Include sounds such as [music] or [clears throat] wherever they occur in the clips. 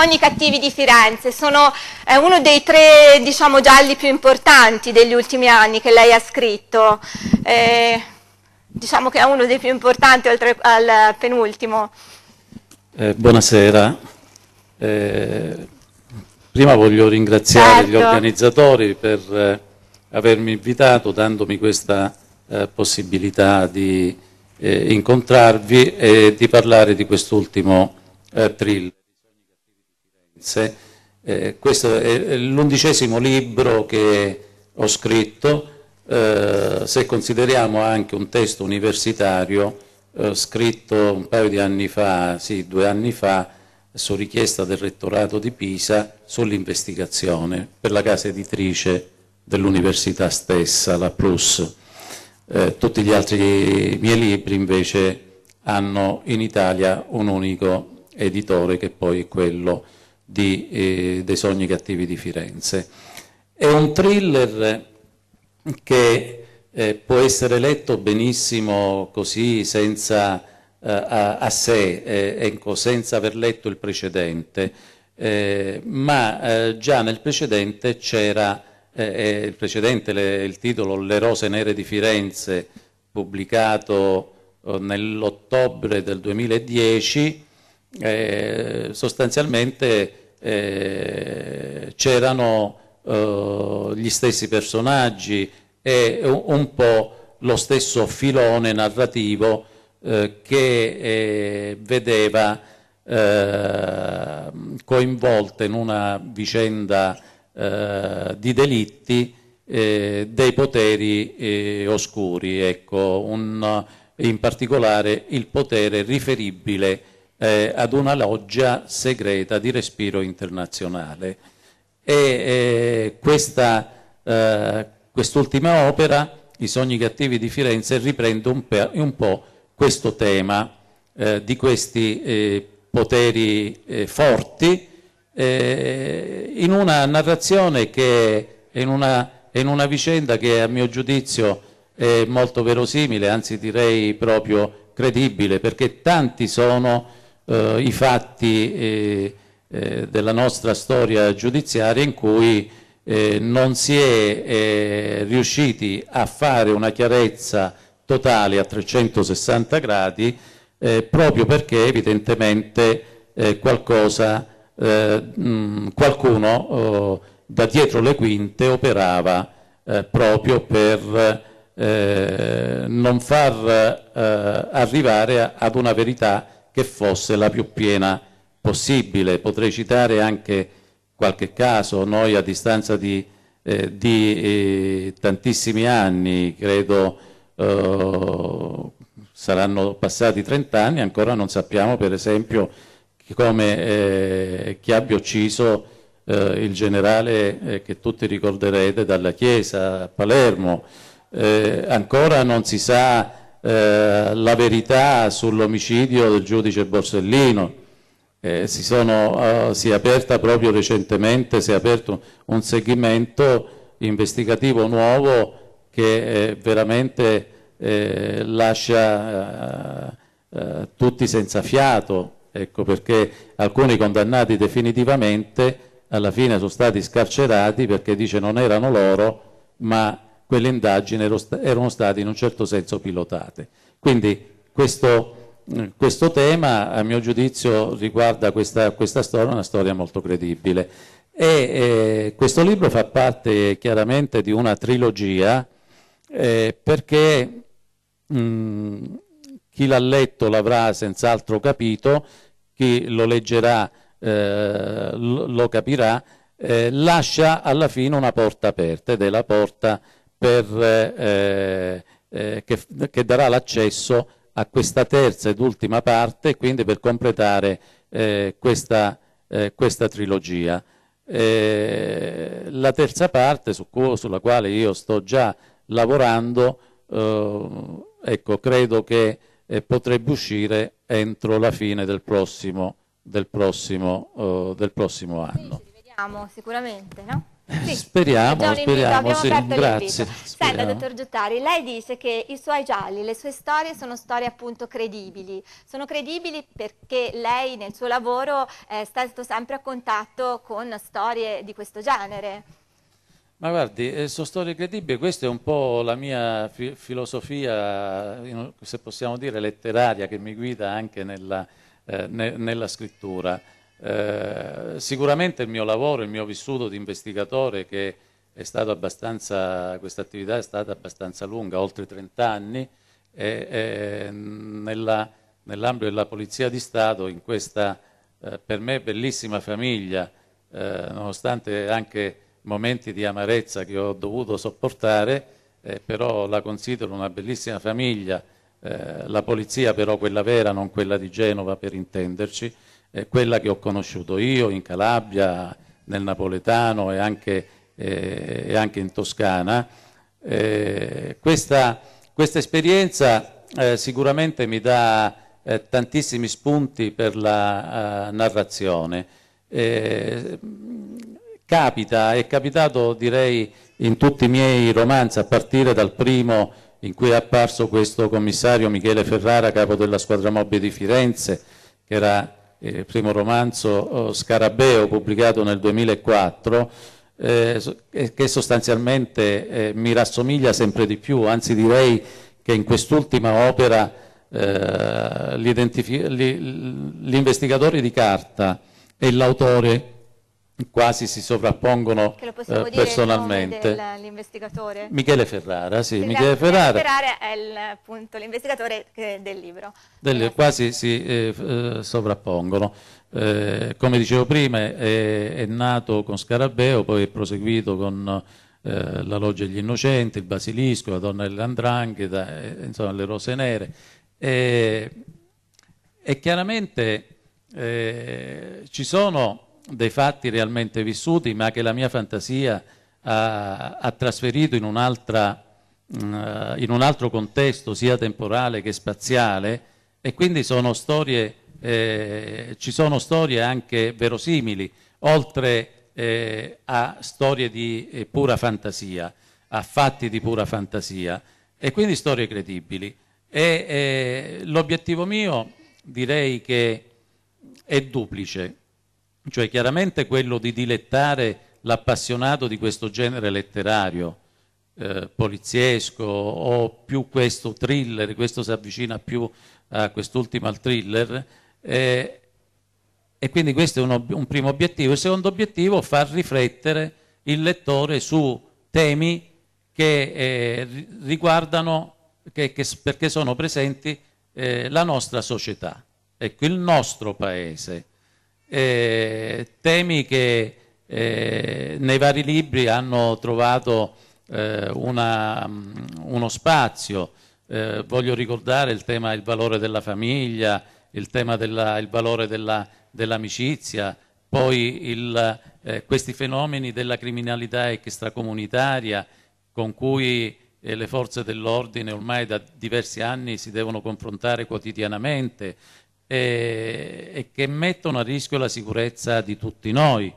Sogni cattivi di Firenze, sono è eh, uno dei tre diciamo, gialli più importanti degli ultimi anni che lei ha scritto, eh, diciamo che è uno dei più importanti oltre al penultimo. Eh, buonasera, eh, prima voglio ringraziare certo. gli organizzatori per eh, avermi invitato dandomi questa eh, possibilità di incontrarvi e di parlare di quest'ultimo eh, thriller. Eh, questo è l'undicesimo libro che ho scritto, eh, se consideriamo anche un testo universitario eh, scritto un paio di anni fa, sì, due anni fa, su richiesta del rettorato di Pisa sull'investigazione per la casa editrice dell'università stessa, la Plus. Eh, tutti gli altri miei libri invece hanno in Italia un unico editore che poi è quello di, eh, dei sogni cattivi di Firenze. È un thriller che eh, può essere letto benissimo così, senza, eh, a, a, sé, eh, ecco, senza aver letto il precedente, eh, ma eh, già nel precedente c'era il precedente, le, il titolo Le rose nere di Firenze, pubblicato nell'ottobre del 2010, eh, sostanzialmente eh, c'erano eh, gli stessi personaggi e un, un, po' lo stesso filone narrativo eh, che eh, vedeva eh, coinvolte in una vicenda di delitti dei poteri oscuri, ecco, un, in particolare il potere riferibile eh, ad una loggia segreta di respiro internazionale. E eh, questa, eh, quest'ultima opera, I sogni cattivi di Firenze, riprende un, un po' questo tema eh, di questi eh, poteri eh, forti in una narrazione che in una, in una vicenda che a mio giudizio è molto verosimile, anzi direi proprio credibile, perché tanti sono eh, i fatti eh, eh, della nostra storia giudiziaria in cui eh, non si è eh, riusciti a fare una chiarezza totale a 360 gradi eh, proprio perché evidentemente qualcosa, mh, qualcuno oh, da dietro le quinte operava proprio per non far arrivare ad una verità che fosse la più piena possibile. Potrei citare anche qualche caso, noi a distanza di, eh, di eh, tantissimi anni, credo eh, saranno passati 30 anni, ancora non sappiamo per esempio come eh, chi abbia ucciso eh, il generale eh, che tutti ricorderete dalla Chiesa a Palermo, ancora non si sa eh, la verità sull'omicidio del giudice Borsellino. Eh, si, sono, eh, si, è aperta proprio recentemente, si è aperto un segmento investigativo nuovo che eh, veramente eh, lascia tutti senza fiato, ecco, perché alcuni condannati definitivamente alla fine sono stati scarcerati perché dice non erano loro, ma quelle indagini erano state in un certo senso pilotate. Quindi questo, mm, questo tema, a mio giudizio, riguarda questa, questa storia, una storia molto credibile. E, eh, questo libro fa parte chiaramente di una trilogia eh, perché mh, mm, chi l'ha letto l'avrà senz'altro capito, chi lo leggerà eh, lo capirà, eh, lascia alla fine una porta aperta ed è la porta aperta per, eh, eh, che, che, darà l'accesso a questa terza ed ultima parte, quindi per completare eh, questa, eh, questa, trilogia. Eh, la terza parte, su sulla quale io sto già lavorando, eh, ecco, credo che potrebbe uscire entro la fine del prossimo, del prossimo, del prossimo anno. Sì, ci rivediamo sicuramente, no? Sì, speriamo, speriamo, sì, grazie. Senta, dottor Giottari, lei dice che i suoi gialli, le sue storie sono storie appunto credibili. Sono credibili perché lei nel suo lavoro è eh, stato sempre a contatto con storie di questo genere. Ma guardi, eh, sono storie credibili, questa è un po' la mia fi filosofia, se possiamo dire, letteraria che mi guida anche nella, eh, ne nella scrittura. Eh, sicuramente il mio lavoro, il mio vissuto di investigatore, che è stato abbastanza, questa attività è stata abbastanza lunga, oltre 30 anni, e, e nella, nell'ambito della Polizia di Stato, in questa eh, per me bellissima famiglia, eh, nonostante anche momenti di amarezza che ho dovuto sopportare, eh, però la considero una bellissima famiglia, eh, la polizia però quella vera, non quella di Genova per intenderci, eh, quella che ho conosciuto io in Calabria, nel Napoletano e anche, eh, e anche in Toscana. Eh, questa, questa, esperienza eh, sicuramente mi dà eh, tantissimi spunti per la narrazione. capita, è capitato direi in tutti i miei romanzi, a partire dal primo in cui è apparso questo commissario Michele Ferrara, capo della squadra mobile di Firenze, che era il primo romanzo eh, Scarabeo pubblicato nel 2004 eh, eh, che sostanzialmente eh, mi rassomiglia sempre di più, anzi direi che in quest'ultima opera eh, l'investigatore di carta e l'autore quasi si sovrappongono che lo possiamo eh, personalmente. Dell'investigatore? Michele Ferrara, sì, Michele, Michele Ferrara. Ferrara è appunto l'investigatore eh, del libro. Del, quasi si eh, eh, sovrappongono. Eh, come dicevo prima, è, è, nato con Scarabeo, poi è proseguito con eh, La Loggia degli Innocenti, Il Basilisco, La Donna dell'Andrangheta, eh, insomma, Le Rose Nere. E, chiaramente ci sono dei fatti realmente vissuti, ma che la mia fantasia ha, ha trasferito in, mm, eh, in un altro contesto, sia temporale che spaziale, e quindi sono storie, eh, ci sono storie anche verosimili, oltre eh, a storie di eh, pura fantasia, a fatti di pura fantasia, e quindi storie credibili. Eh, l'obiettivo mio direi che è duplice cioè chiaramente quello di dilettare l'appassionato di questo genere letterario, eh, poliziesco o più questo thriller, questo si avvicina più a quest'ultimo al thriller, eh, e quindi questo è un, un, primo obiettivo. Il secondo obiettivo è far riflettere il lettore su temi che eh, riguardano, che, che, perché sono presenti, eh, la nostra società, ecco, il nostro paese eh, temi che eh, nei vari libri hanno trovato eh, una, mm, uno spazio. Eh, voglio ricordare il tema del valore della famiglia, il tema del valore della, dell'amicizia, poi il, eh, questi fenomeni della criminalità extracomunitaria con cui eh, le forze dell'ordine ormai da diversi anni si devono confrontare quotidianamente, e, e che mettono a rischio la sicurezza di tutti noi.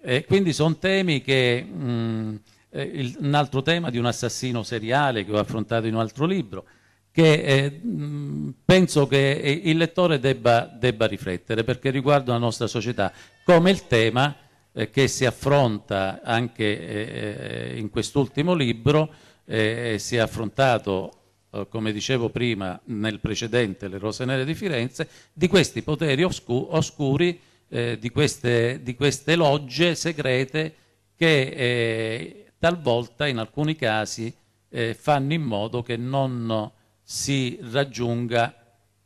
E quindi sono temi che... Mh, mm, eh, il, un altro tema di un assassino seriale che ho affrontato in un altro libro, che eh, mh, mm, penso che il lettore debba, debba, riflettere perché riguarda la nostra società, come il tema eh, che si affronta anche eh, in quest'ultimo libro, si è affrontato eh, come dicevo prima nel precedente Le Rose Nere di Firenze, di questi poteri oscu oscuri, eh, di, queste, di, queste, logge segrete che eh, talvolta in alcuni casi eh, fanno in modo che non si raggiunga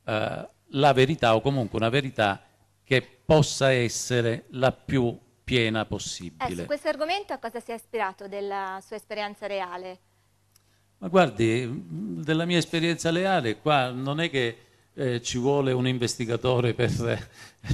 eh, la verità o comunque una verità che possa essere la più piena possibile. Eh, su questo argomento a cosa si è ispirato della sua esperienza reale? Ma guardi, della mia esperienza leale, qua non è che eh, ci vuole un investigatore per,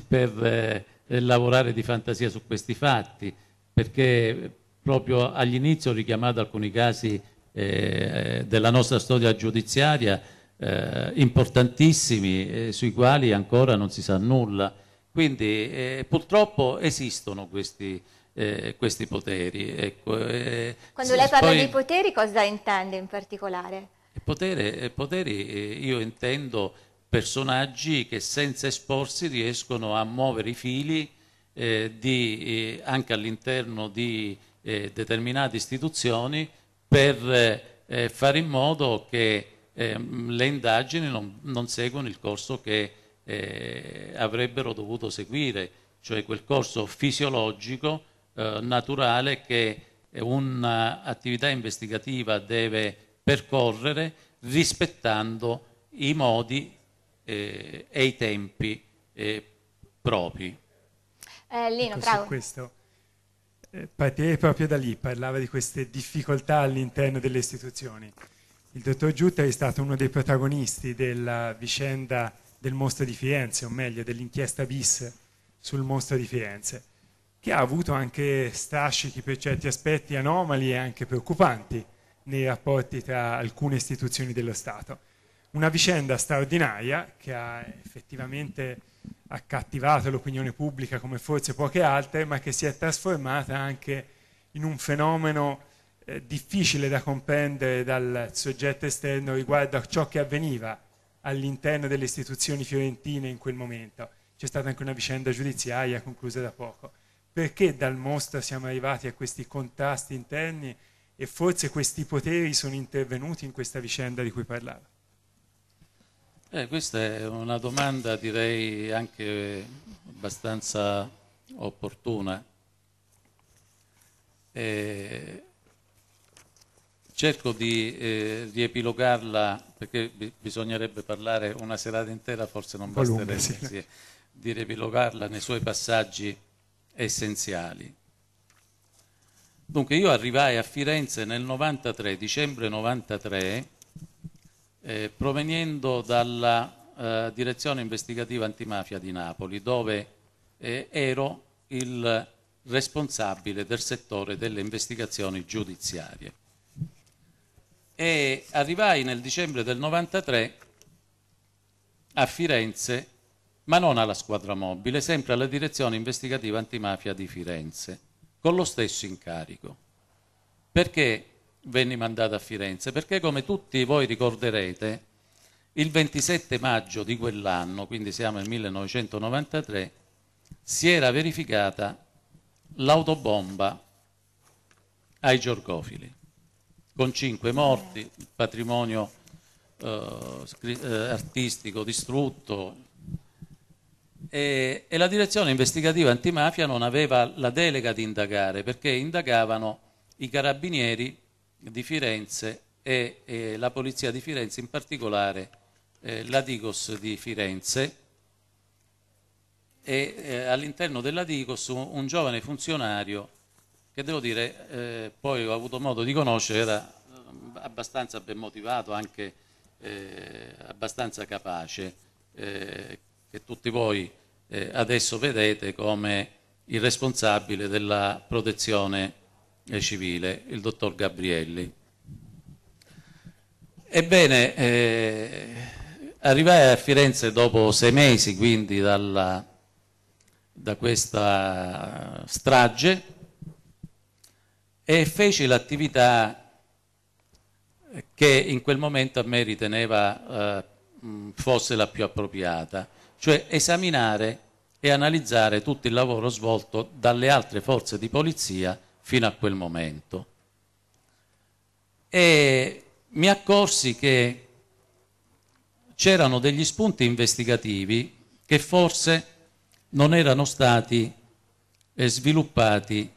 per eh, lavorare di fantasia su questi fatti, perché proprio all'inizio ho richiamato alcuni casi eh, della nostra storia giudiziaria eh, importantissimi eh, sui quali ancora non si sa nulla. Quindi eh, purtroppo esistono questi eh, questi poteri. Ecco, eh, Quando lei parla poi, dei poteri cosa intende in particolare? Potere, poteri eh, io intendo personaggi che senza esporsi riescono a muovere i fili eh, di, eh, anche all'interno di determinate istituzioni per fare in modo che le indagini non, non seguano il corso che eh, avrebbero dovuto seguire, cioè quel corso fisiologico eh, naturale che un'attività investigativa deve percorrere rispettando i modi eh, e i tempi eh, propri. Eh, Lino, ecco, bravo. Questo, eh, partirei proprio da lì, parlava di queste difficoltà all'interno delle istituzioni. Il dottor Giutta è stato uno dei protagonisti della vicenda del mostro di Firenze, o meglio dell'inchiesta bis sul mostro di Firenze che ha avuto anche strascichi per certi aspetti anomali e anche preoccupanti nei rapporti tra alcune istituzioni dello Stato. Una vicenda straordinaria che ha effettivamente accattivato l'opinione pubblica come forse poche altre, ma che si è trasformata anche in un fenomeno eh, difficile da comprendere dal soggetto esterno riguardo a ciò che avveniva all'interno delle istituzioni fiorentine in quel momento. C'è stata anche una vicenda giudiziaria conclusa da poco perché dal mostro siamo arrivati a questi contrasti interni e forse questi poteri sono intervenuti in questa vicenda di cui parlava? Eh, questa è una domanda direi anche abbastanza opportuna. Eh, cerco di eh, riepilogarla perché bi- bisognerebbe parlare una serata intera, forse non basterebbe sì. di riepilogarla nei suoi passaggi essenziali. Dunque io arrivai a Firenze nel 93, dicembre 93, eh, proveniendo dalla eh, direzione investigativa antimafia di Napoli, dove eh, ero il responsabile del settore delle investigazioni giudiziarie. E arrivai nel dicembre del 93 a Firenze ma non alla squadra mobile, sempre alla direzione investigativa antimafia di Firenze, con lo stesso incarico. Perché venni mandato a Firenze? Perché come tutti voi ricorderete, il 27 maggio di quell'anno, quindi siamo nel 1993, si era verificata l'autobomba ai Giorgofili, con cinque morti, patrimonio eh, eh artistico distrutto, e, e, la direzione investigativa antimafia non aveva la delega di indagare perché indagavano i carabinieri di Firenze e, e la polizia di Firenze, in particolare eh, la Digos di Firenze e eh, all'interno della Digos un, un, giovane funzionario che devo dire eh, poi ho avuto modo di conoscere era eh, abbastanza ben motivato anche eh, abbastanza capace eh, che tutti voi eh, adesso vedete come il responsabile della protezione eh, civile, il dottor Gabrielli. Ebbene, eh, arrivai a Firenze dopo sei mesi quindi dalla, da questa strage e feci l'attività che in quel momento a me riteneva eh, fosse la più appropriata cioè esaminare e analizzare tutto il lavoro svolto dalle altre forze di polizia fino a quel momento. E mi accorsi che c'erano degli spunti investigativi che forse non erano stati eh, sviluppati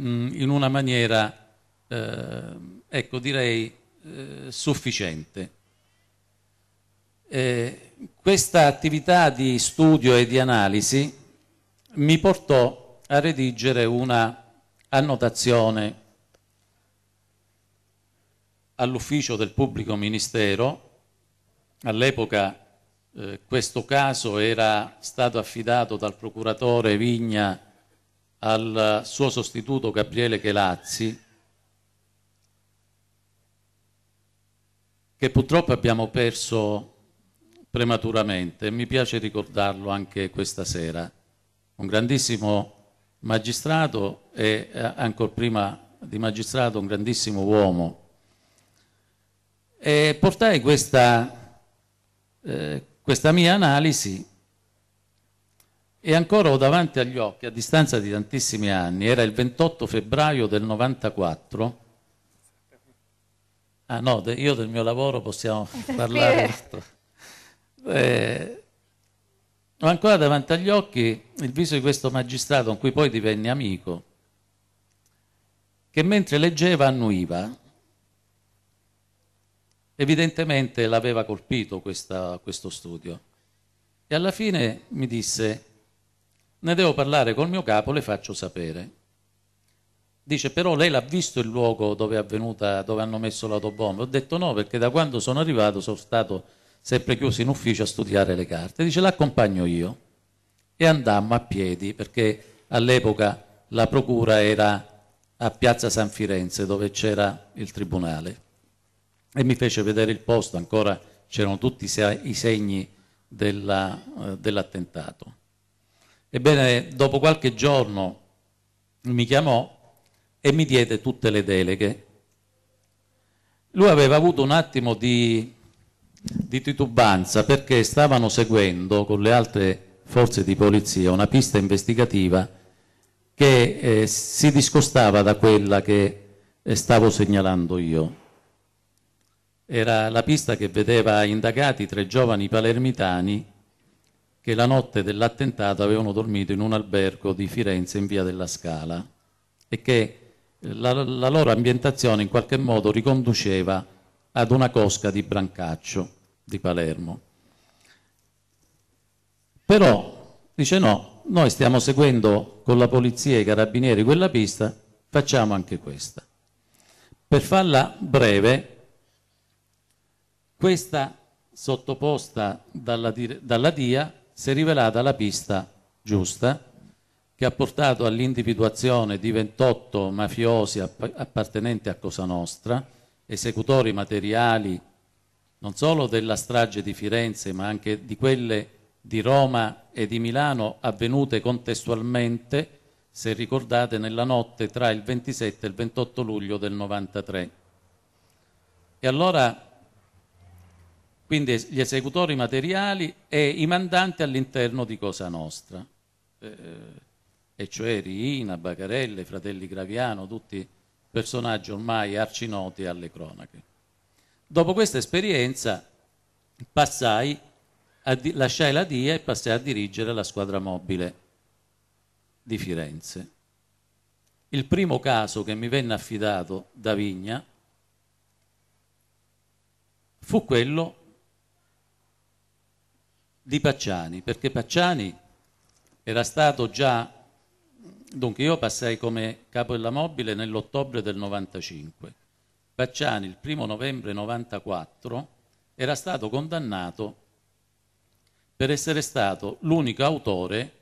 mm, in una maniera, eh, ecco direi, eh, sufficiente eh, questa attività di studio e di analisi mi portò a redigere una annotazione all'ufficio del pubblico ministero, all'epoca eh, questo caso era stato affidato dal procuratore Vigna al suo sostituto Gabriele Chelazzi, che purtroppo abbiamo perso prematuramente e mi piace ricordarlo anche questa sera. Un grandissimo magistrato e eh, ancora prima di magistrato un grandissimo uomo. E portai questa, eh, questa mia analisi e ancora ho davanti agli occhi, a distanza di tantissimi anni, era il 28 febbraio del 94. Ah no, io del mio lavoro possiamo [laughs] parlare eh, ho ancora davanti agli occhi il viso di questo magistrato con cui poi divenne amico, che mentre leggeva annuiva. Evidentemente l'aveva colpito questa, questo studio. E alla fine mi disse, ne devo parlare col mio capo, le faccio sapere. Dice, però lei l'ha visto il luogo dove è avvenuta, dove hanno messo l'autobomba? Ho detto no, perché da quando sono arrivato sono stato sempre chiuso in ufficio a studiare le carte. Dice l'accompagno io e andammo a piedi perché all'epoca la procura era a Piazza San Firenze dove c'era il tribunale e mi fece vedere il posto, ancora c'erano tutti i segni eh, dell'attentato. Ebbene, dopo qualche giorno mi chiamò e mi diede tutte le deleghe. Lui aveva avuto un attimo di di titubanza perché stavano seguendo con le altre forze di polizia una pista investigativa che eh, si discostava da quella che eh, stavo segnalando io. Era la pista che vedeva indagati tre giovani palermitani che la notte dell'attentato avevano dormito in un albergo di Firenze in via della Scala e che eh, la, la loro ambientazione in qualche modo riconduceva ad una cosca di Brancaccio di Palermo. Però dice no, noi stiamo seguendo con la polizia e i carabinieri quella pista, facciamo anche questa. Per farla breve, questa sottoposta dalla, dalla DIA si è rivelata la pista giusta che ha portato all'individuazione di 28 mafiosi appartenenti a Cosa Nostra, esecutori materiali non solo della strage di Firenze ma anche di quelle di Roma e di Milano avvenute contestualmente, se ricordate, nella notte tra il 27 e il 28 luglio del 93. E allora, quindi gli esecutori materiali e i mandanti all'interno di Cosa Nostra, eh, e cioè Riina, Bacarelle, Fratelli Graviano, tutti personaggi ormai arcinoti alle cronache. Dopo questa esperienza passai a di- lasciai la DIA e passai a dirigere la squadra mobile di Firenze. Il primo caso che mi venne affidato da Vigna fu quello di Pacciani, perché Pacciani era stato già Dunque, io passai come capo della mobile nell'ottobre del 95. Bacciani, il primo novembre 94, era stato condannato per essere stato l'unico autore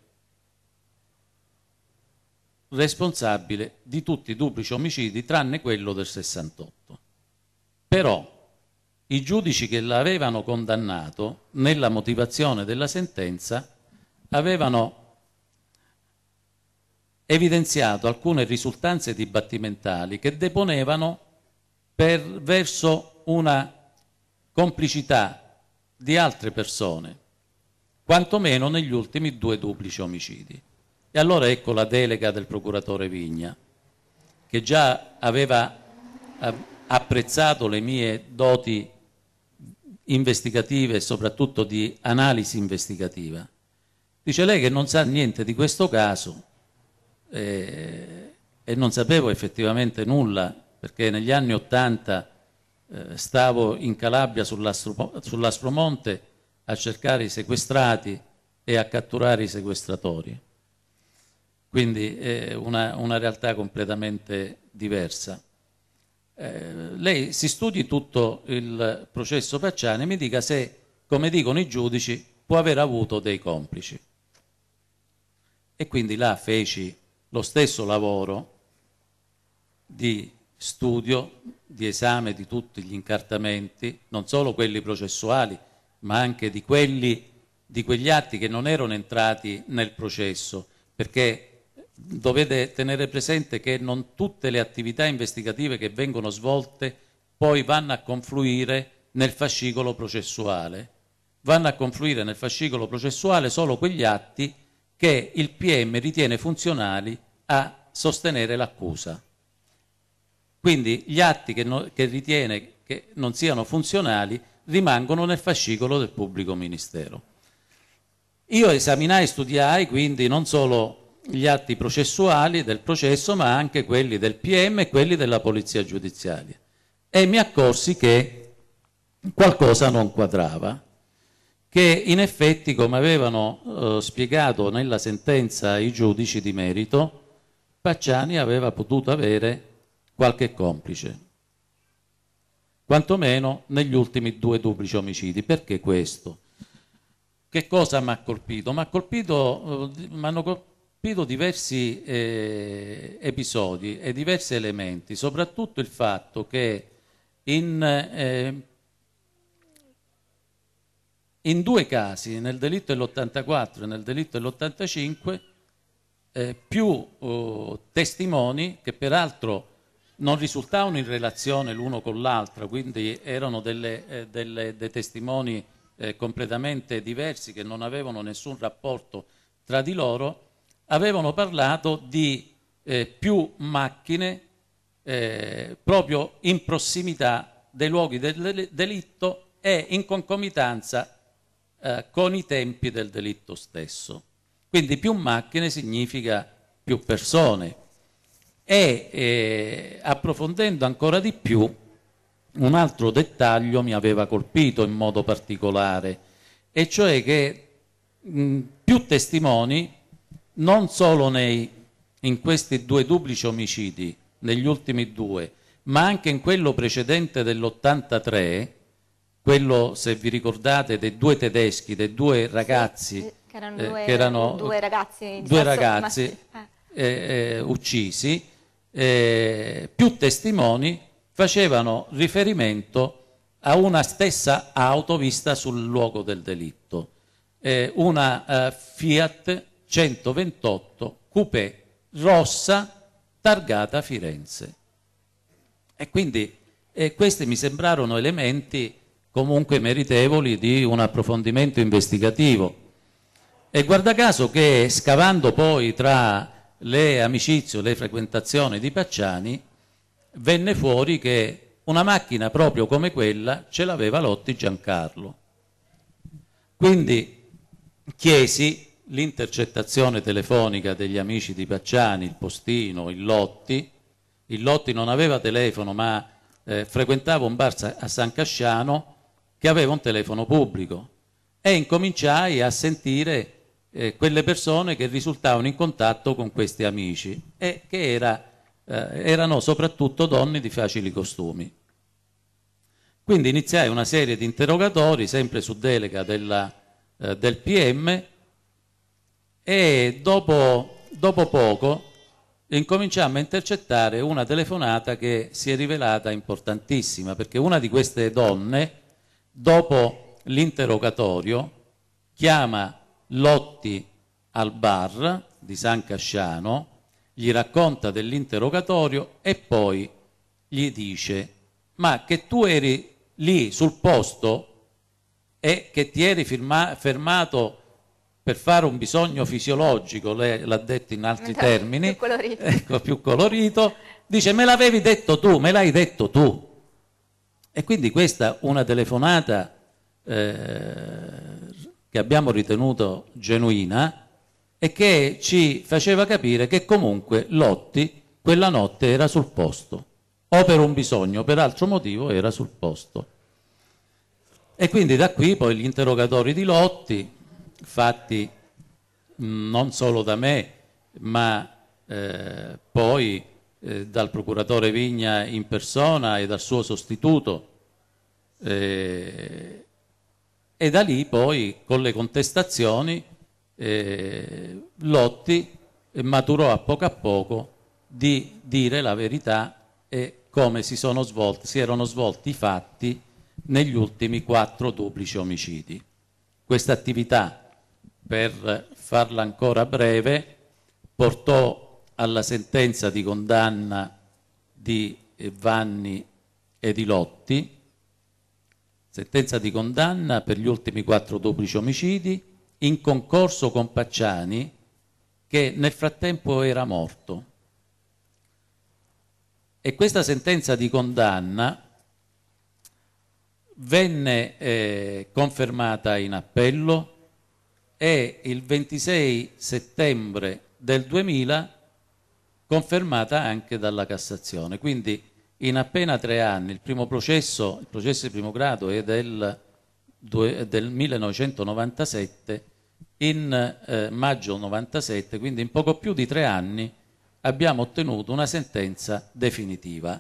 responsabile di tutti i duplici omicidi tranne quello del 68. Però i giudici che l'avevano condannato nella motivazione della sentenza avevano evidenziato alcune risultanze dibattimentali che deponevano per, verso una complicità di altre persone, quantomeno negli ultimi due duplici omicidi. E allora ecco la delega del procuratore Vigna, che già aveva apprezzato le mie doti investigative e soprattutto di analisi investigativa. Dice lei che non sa niente di questo caso, eh, e non sapevo effettivamente nulla perché negli anni 80 eh, stavo in Calabria sull'Aspromonte a cercare i sequestrati e a catturare i sequestratori. Quindi è eh, una, una realtà completamente diversa. Eh, lei si studi tutto il processo Pacciani e mi dica se, come dicono i giudici, può aver avuto dei complici. E quindi là feci lo stesso lavoro di studio, di esame di tutti gli incartamenti, non solo quelli processuali, ma anche di, quelli, di quegli atti che non erano entrati nel processo, perché dovete tenere presente che non tutte le attività investigative che vengono svolte poi vanno a confluire nel fascicolo processuale. Vanno a confluire nel fascicolo processuale solo quegli atti che il PM ritiene funzionali a sostenere l'accusa. Quindi gli atti che, no, che ritiene che non siano funzionali rimangono nel fascicolo del pubblico ministero. Io esaminai e studiai quindi non solo gli atti processuali del processo ma anche quelli del PM e quelli della polizia giudiziaria e mi accorsi che qualcosa non quadrava che in effetti, come avevano eh, spiegato nella sentenza i giudici di merito, Pacciani aveva potuto avere qualche complice, quantomeno negli ultimi due duplici omicidi. Perché questo? Che cosa mi ha colpito? Mi hanno colpito, eh, colpito diversi eh, episodi e diversi elementi, soprattutto il fatto che in eh, in due casi, nel delitto dell'84 e nel delitto dell'85, eh, più eh, testimoni che peraltro non risultavano in relazione l'uno con l'altro, quindi erano delle, eh, delle, dei testimoni eh, completamente diversi che non avevano nessun rapporto tra di loro, avevano parlato di eh, più macchine eh, proprio in prossimità dei luoghi del delitto e in concomitanza eh, con i tempi del delitto stesso. Quindi più macchine significa più persone e eh, approfondendo ancora di più un altro dettaglio mi aveva colpito in modo particolare e cioè che mh, più testimoni non solo nei, in questi due duplici omicidi negli ultimi due ma anche in quello precedente dell'83 quello, se vi ricordate, dei due tedeschi, dei due ragazzi, eh, che erano, eh, due, eh, che erano due ragazzi, due ragazzi eh. eh, uccisi, più testimoni facevano riferimento a una stessa auto vista sul luogo del delitto, una Fiat 128 coupé rossa targata Firenze. E quindi eh, questi mi sembrarono elementi comunque meritevoli di un approfondimento investigativo. E guarda caso che scavando poi tra le amicizie, le frequentazioni di Pacciani, venne fuori che una macchina proprio come quella ce l'aveva Lotti Giancarlo. Quindi chiesi l'intercettazione telefonica degli amici di Pacciani, il Postino, il Lotti. Il Lotti non aveva telefono ma eh, frequentava un bar a San Casciano che aveva un telefono pubblico e incominciai a sentire eh, quelle persone che risultavano in contatto con questi amici e che era, eh, erano soprattutto donne di facili costumi. Quindi iniziai una serie di interrogatori, sempre su delega della, eh, del PM, e dopo, dopo poco incominciammo a intercettare una telefonata che si è rivelata importantissima, perché una di queste donne, dopo l'interrogatorio, chiama Lotti al bar di San Casciano, gli racconta dell'interrogatorio e poi gli dice ma che tu eri lì sul posto e che ti eri firma, fermato per fare un bisogno fisiologico, lei l'ha detto in altri [laughs] termini, più colorito. [laughs] Ecco, più colorito, dice me l'avevi detto tu, me l'hai detto tu. E quindi questa una telefonata eh, che abbiamo ritenuto genuina e che ci faceva capire che comunque Lotti quella notte era sul posto, o per un bisogno, o per altro motivo era sul posto. E quindi da qui poi gli interrogatori di Lotti, fatti mm, non solo da me, ma eh, poi eh, dal procuratore Vigna in persona e dal suo sostituto eh, e da lì poi con le contestazioni eh, Lotti maturò a poco a poco di dire la verità e come si, svolti, si erano svolti i fatti negli ultimi quattro duplici omicidi. Questa attività, per farla ancora breve, portò alla sentenza di condanna di eh, Vanni e di Lotti, sentenza di condanna per gli ultimi quattro duplici omicidi, in concorso con Pacciani, che nel frattempo era morto. E questa sentenza di condanna venne eh, confermata in appello e il 26 settembre del 2000 confermata anche dalla Cassazione. Quindi in appena tre anni il primo processo, il processo di primo grado è del, del 1997, in eh, maggio 97, quindi in poco più di tre anni abbiamo ottenuto una sentenza definitiva,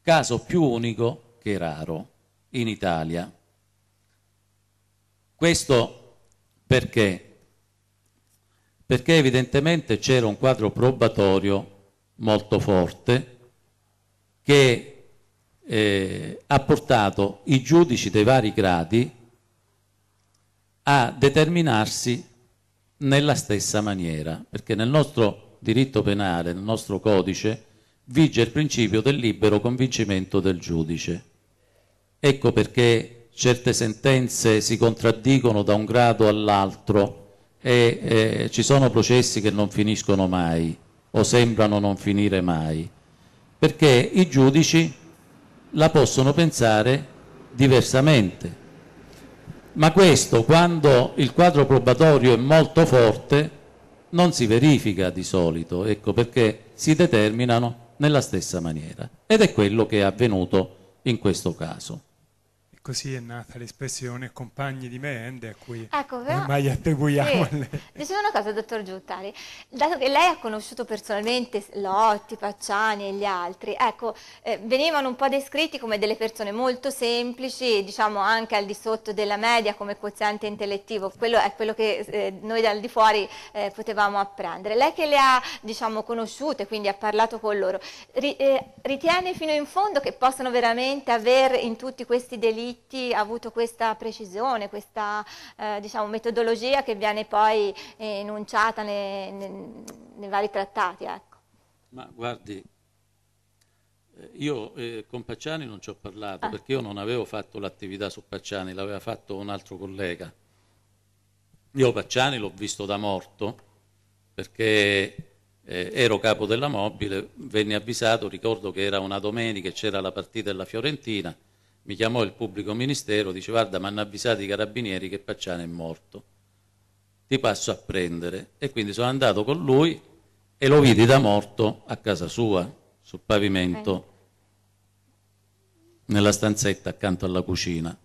caso più unico che raro in Italia. Questo perché? Perché evidentemente c'era un quadro probatorio molto forte che eh, ha portato i giudici dei vari gradi a determinarsi nella stessa maniera, perché nel nostro diritto penale, nel nostro codice, vige il principio del libero convincimento del giudice. Ecco perché certe sentenze si contraddicono da un grado all'altro e eh, ci sono processi che non finiscono mai o sembrano non finire mai, perché i giudici la possono pensare diversamente. Ma questo, quando il quadro probatorio è molto forte, non si verifica di solito, ecco perché si determinano nella stessa maniera. Ed è quello che è avvenuto in questo caso così è nata l'espressione compagni di merende eh, a cui ecco, però, ormai [laughs] attribuiamo sì. Diceva una cosa, dottor Giuttari, dato che lei ha conosciuto personalmente Lotti, Pacciani e gli altri, ecco, eh, venivano un po' descritti come delle persone molto semplici, diciamo anche al di sotto della media come quoziente intellettivo, quello è quello che eh, noi dal di fuori eh, potevamo apprendere. Lei che le ha, diciamo, conosciute, quindi ha parlato con loro, ri, eh, ritiene fino in fondo che possano veramente avere in tutti questi delitti diritti ha avuto questa precisione, questa eh, diciamo, metodologia che viene poi enunciata nei, nei, nei vari trattati. Ecco. Ma guardi, eh, io eh, con Pacciani non ci ho parlato ah. perché io non avevo fatto l'attività su Pacciani, l'aveva fatto un altro collega. Io Pacciani l'ho visto da morto perché eh, ero capo della mobile, venne avvisato, ricordo che era una domenica e c'era la partita della Fiorentina mi chiamò il pubblico ministero, dice guarda mi hanno avvisato i carabinieri che Pacciano è morto, ti passo a prendere e quindi sono andato con lui e lo vidi da morto a casa sua, sul pavimento, nella stanzetta accanto alla cucina.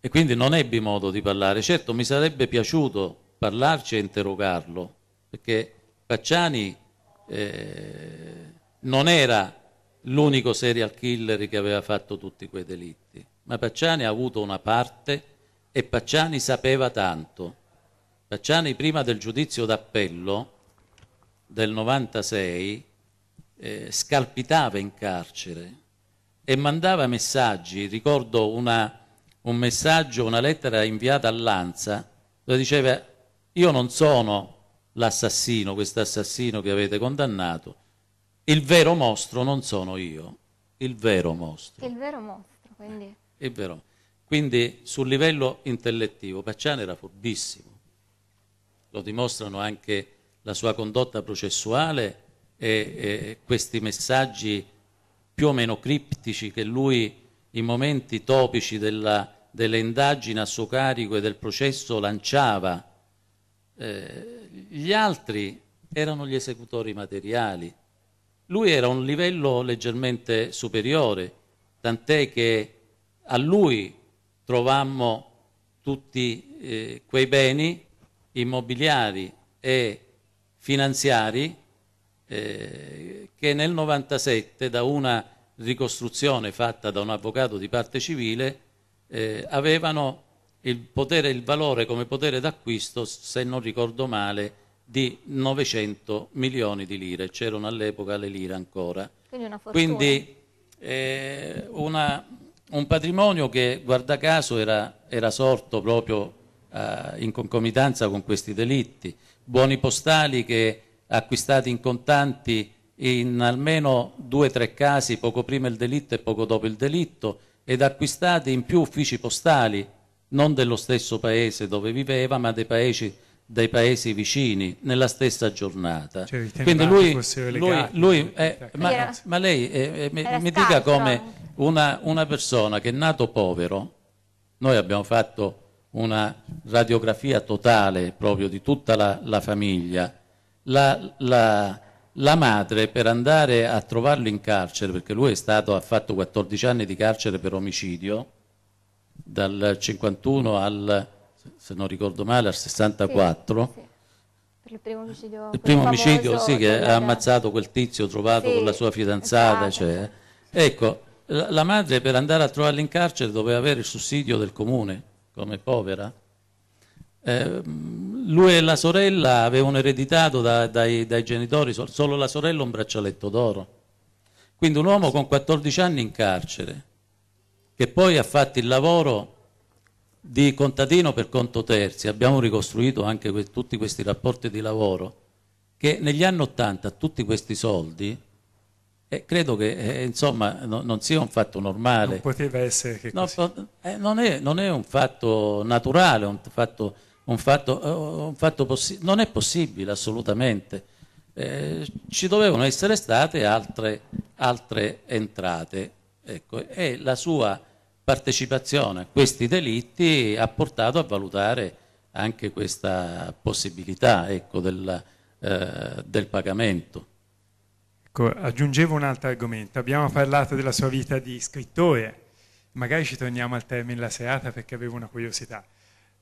E quindi non ebbi modo di parlare, certo mi sarebbe piaciuto parlarci e interrogarlo, perché Pacciani eh, non era l'unico serial killer che aveva fatto tutti quei delitti, ma Pacciani ha avuto una parte e Pacciani sapeva tanto. Pacciani prima del giudizio d'appello del 96 eh, scalpitava in carcere e mandava messaggi, ricordo una, un messaggio, una lettera inviata all'Anza dove diceva io non sono l'assassino, questo assassino che avete condannato, il vero mostro non sono io, il vero mostro. Il vero mostro, quindi. È vero. Quindi sul livello intellettivo Pacciani era furbissimo, lo dimostrano anche la sua condotta processuale e, e questi messaggi più o meno criptici che lui in momenti topici della, delle indagini a suo carico e del processo lanciava. Eh, gli altri erano gli esecutori materiali, lui era a un livello leggermente superiore, tant'è che a lui trovammo tutti eh, quei beni immobiliari e finanziari eh, che nel 97 da una ricostruzione fatta da un avvocato di parte civile eh, avevano il, potere, il valore come potere d'acquisto, se non ricordo male, di 900 milioni di lire, c'erano all'epoca le lire ancora. Quindi una fortuna. Quindi eh, una, un patrimonio che guarda caso era, era sorto proprio eh, in concomitanza con questi delitti, buoni postali che acquistati in contanti in almeno due o tre casi poco prima il delitto e poco dopo il delitto ed acquistati in più uffici postali, non dello stesso paese dove viveva ma dei paesi dai paesi vicini nella stessa giornata. Cioè, Quindi lui, legati, lui, lui cioè, eh, ma, ma, lei eh, eh mi, mi dica come una, una, persona che è nato povero, noi abbiamo fatto una radiografia totale proprio di tutta la, la famiglia, la, la, la, madre per andare a trovarlo in carcere, perché lui è stato, ha fatto 14 anni di carcere per omicidio, dal 51 al se non ricordo male, al 64. Sì, sì. il primo omicidio, il primo omicidio sì, che ha ammazzato quel tizio trovato sì, con la sua fidanzata. Esatto. Cioè. Ecco, la, la madre per andare a trovarla in carcere doveva avere il sussidio del comune, come povera. Eh, lui e la sorella avevano ereditato da, dai, dai, genitori solo la sorella un braccialetto d'oro. Quindi un uomo con 14 anni in carcere, che poi ha fatto il lavoro di contadino per conto terzi abbiamo ricostruito anche que tutti questi rapporti di lavoro che negli anni 80 tutti questi soldi eh, credo che eh, insomma no, non sia un fatto normale non poteva essere che no, eh, non, è, non, è, un fatto naturale un fatto, un fatto, eh, un fatto non è possibile assolutamente eh, ci dovevano essere state altre, altre entrate ecco, e la sua partecipazione a questi delitti ha portato a valutare anche questa possibilità ecco, del, eh, del pagamento. Ecco, aggiungevo un altro argomento, abbiamo parlato della sua vita di scrittore, magari ci torniamo al termine della serata perché avevo una curiosità,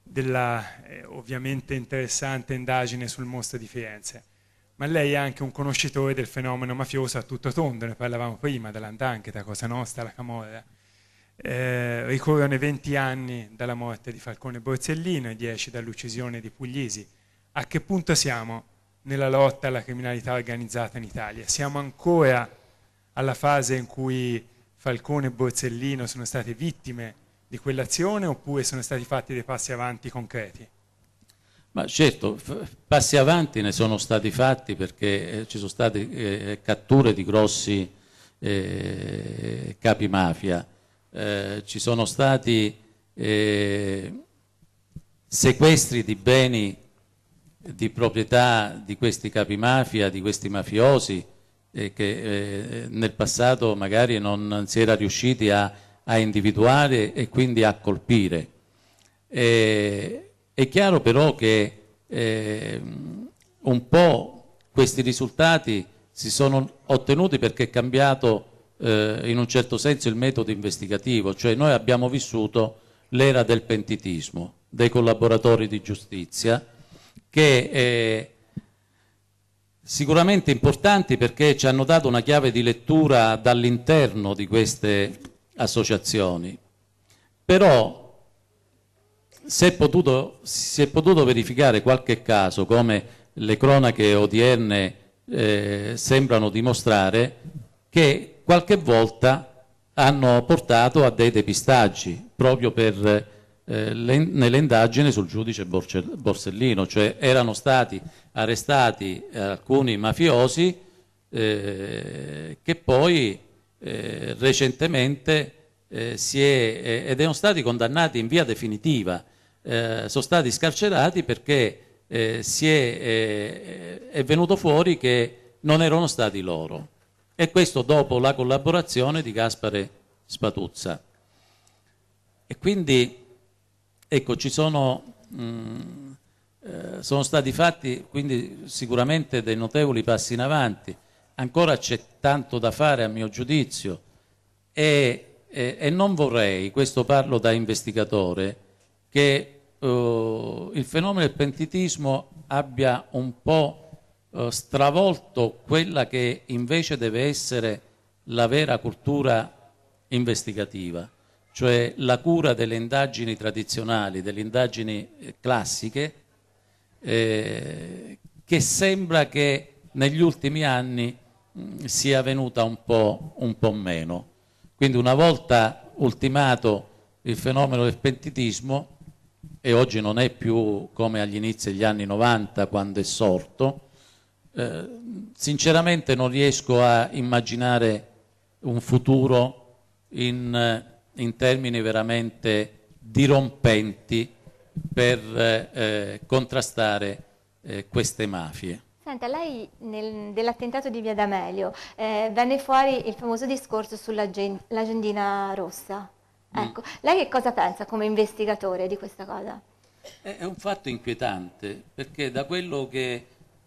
della eh, ovviamente interessante indagine sul mostro di Firenze, ma lei è anche un conoscitore del fenomeno mafioso a tutto tondo, ne parlavamo prima, dall'Andancheta, Cosa Nostra, la Camorra eh, ricorrono i 20 anni dalla morte di Falcone Borsellino e 10 dall'uccisione di Puglisi. A che punto siamo nella lotta alla criminalità organizzata in Italia? Siamo ancora alla fase in cui Falcone e Borsellino sono state vittime di quell'azione oppure sono stati fatti dei passi avanti concreti? Ma certo, passi avanti ne sono stati fatti perché eh, ci sono state eh, eh, catture di grossi eh, capi mafia eh, ci sono stati eh, sequestri di beni di proprietà di questi capi mafia, di questi mafiosi eh, che nel passato magari non si era riusciti a, a individuare e quindi a colpire. Eh, è chiaro però che eh, un po' questi risultati si sono ottenuti perché è cambiato eh, in un certo senso il metodo investigativo, cioè noi abbiamo vissuto l'era del pentitismo, dei collaboratori di giustizia, che eh, sicuramente importanti perché ci hanno dato una chiave di lettura dall'interno di queste associazioni, però si è, potuto, si è potuto verificare qualche caso, come le cronache odierne eh, sembrano dimostrare, che qualche volta hanno portato a dei depistaggi proprio per, eh, le, nelle indagini sul giudice Borsellino, cioè erano stati arrestati alcuni mafiosi eh, che poi eh, recentemente eh, si è, ed erano stati condannati in via definitiva, eh, sono stati scarcerati perché eh, è, è venuto fuori che non erano stati loro e questo dopo la collaborazione di Gaspare Spatuzza. E quindi, ecco, ci sono, mh, mm, eh, sono stati fatti quindi, sicuramente dei notevoli passi in avanti, ancora c'è tanto da fare a mio giudizio e, e, e non vorrei, questo parlo da investigatore, che eh, il fenomeno del pentitismo abbia un po' Eh, stravolto quella che invece deve essere la vera cultura investigativa, cioè la cura delle indagini tradizionali, delle indagini eh, classiche, eh, che sembra che negli ultimi anni mh, sia venuta un po', un po' meno. Quindi una volta ultimato il fenomeno del pentitismo, e oggi non è più come agli inizi degli anni 90 quando è sorto, eh, sinceramente non riesco a immaginare un futuro in, eh, in termini veramente dirompenti per eh, eh, contrastare eh, queste mafie. Senta, lei dell'attentato di Via D'Amelio eh, venne fuori il famoso discorso sull'agendina rossa. Mm. Ecco, mm. lei che cosa pensa come investigatore di questa cosa? È un fatto inquietante perché da quello che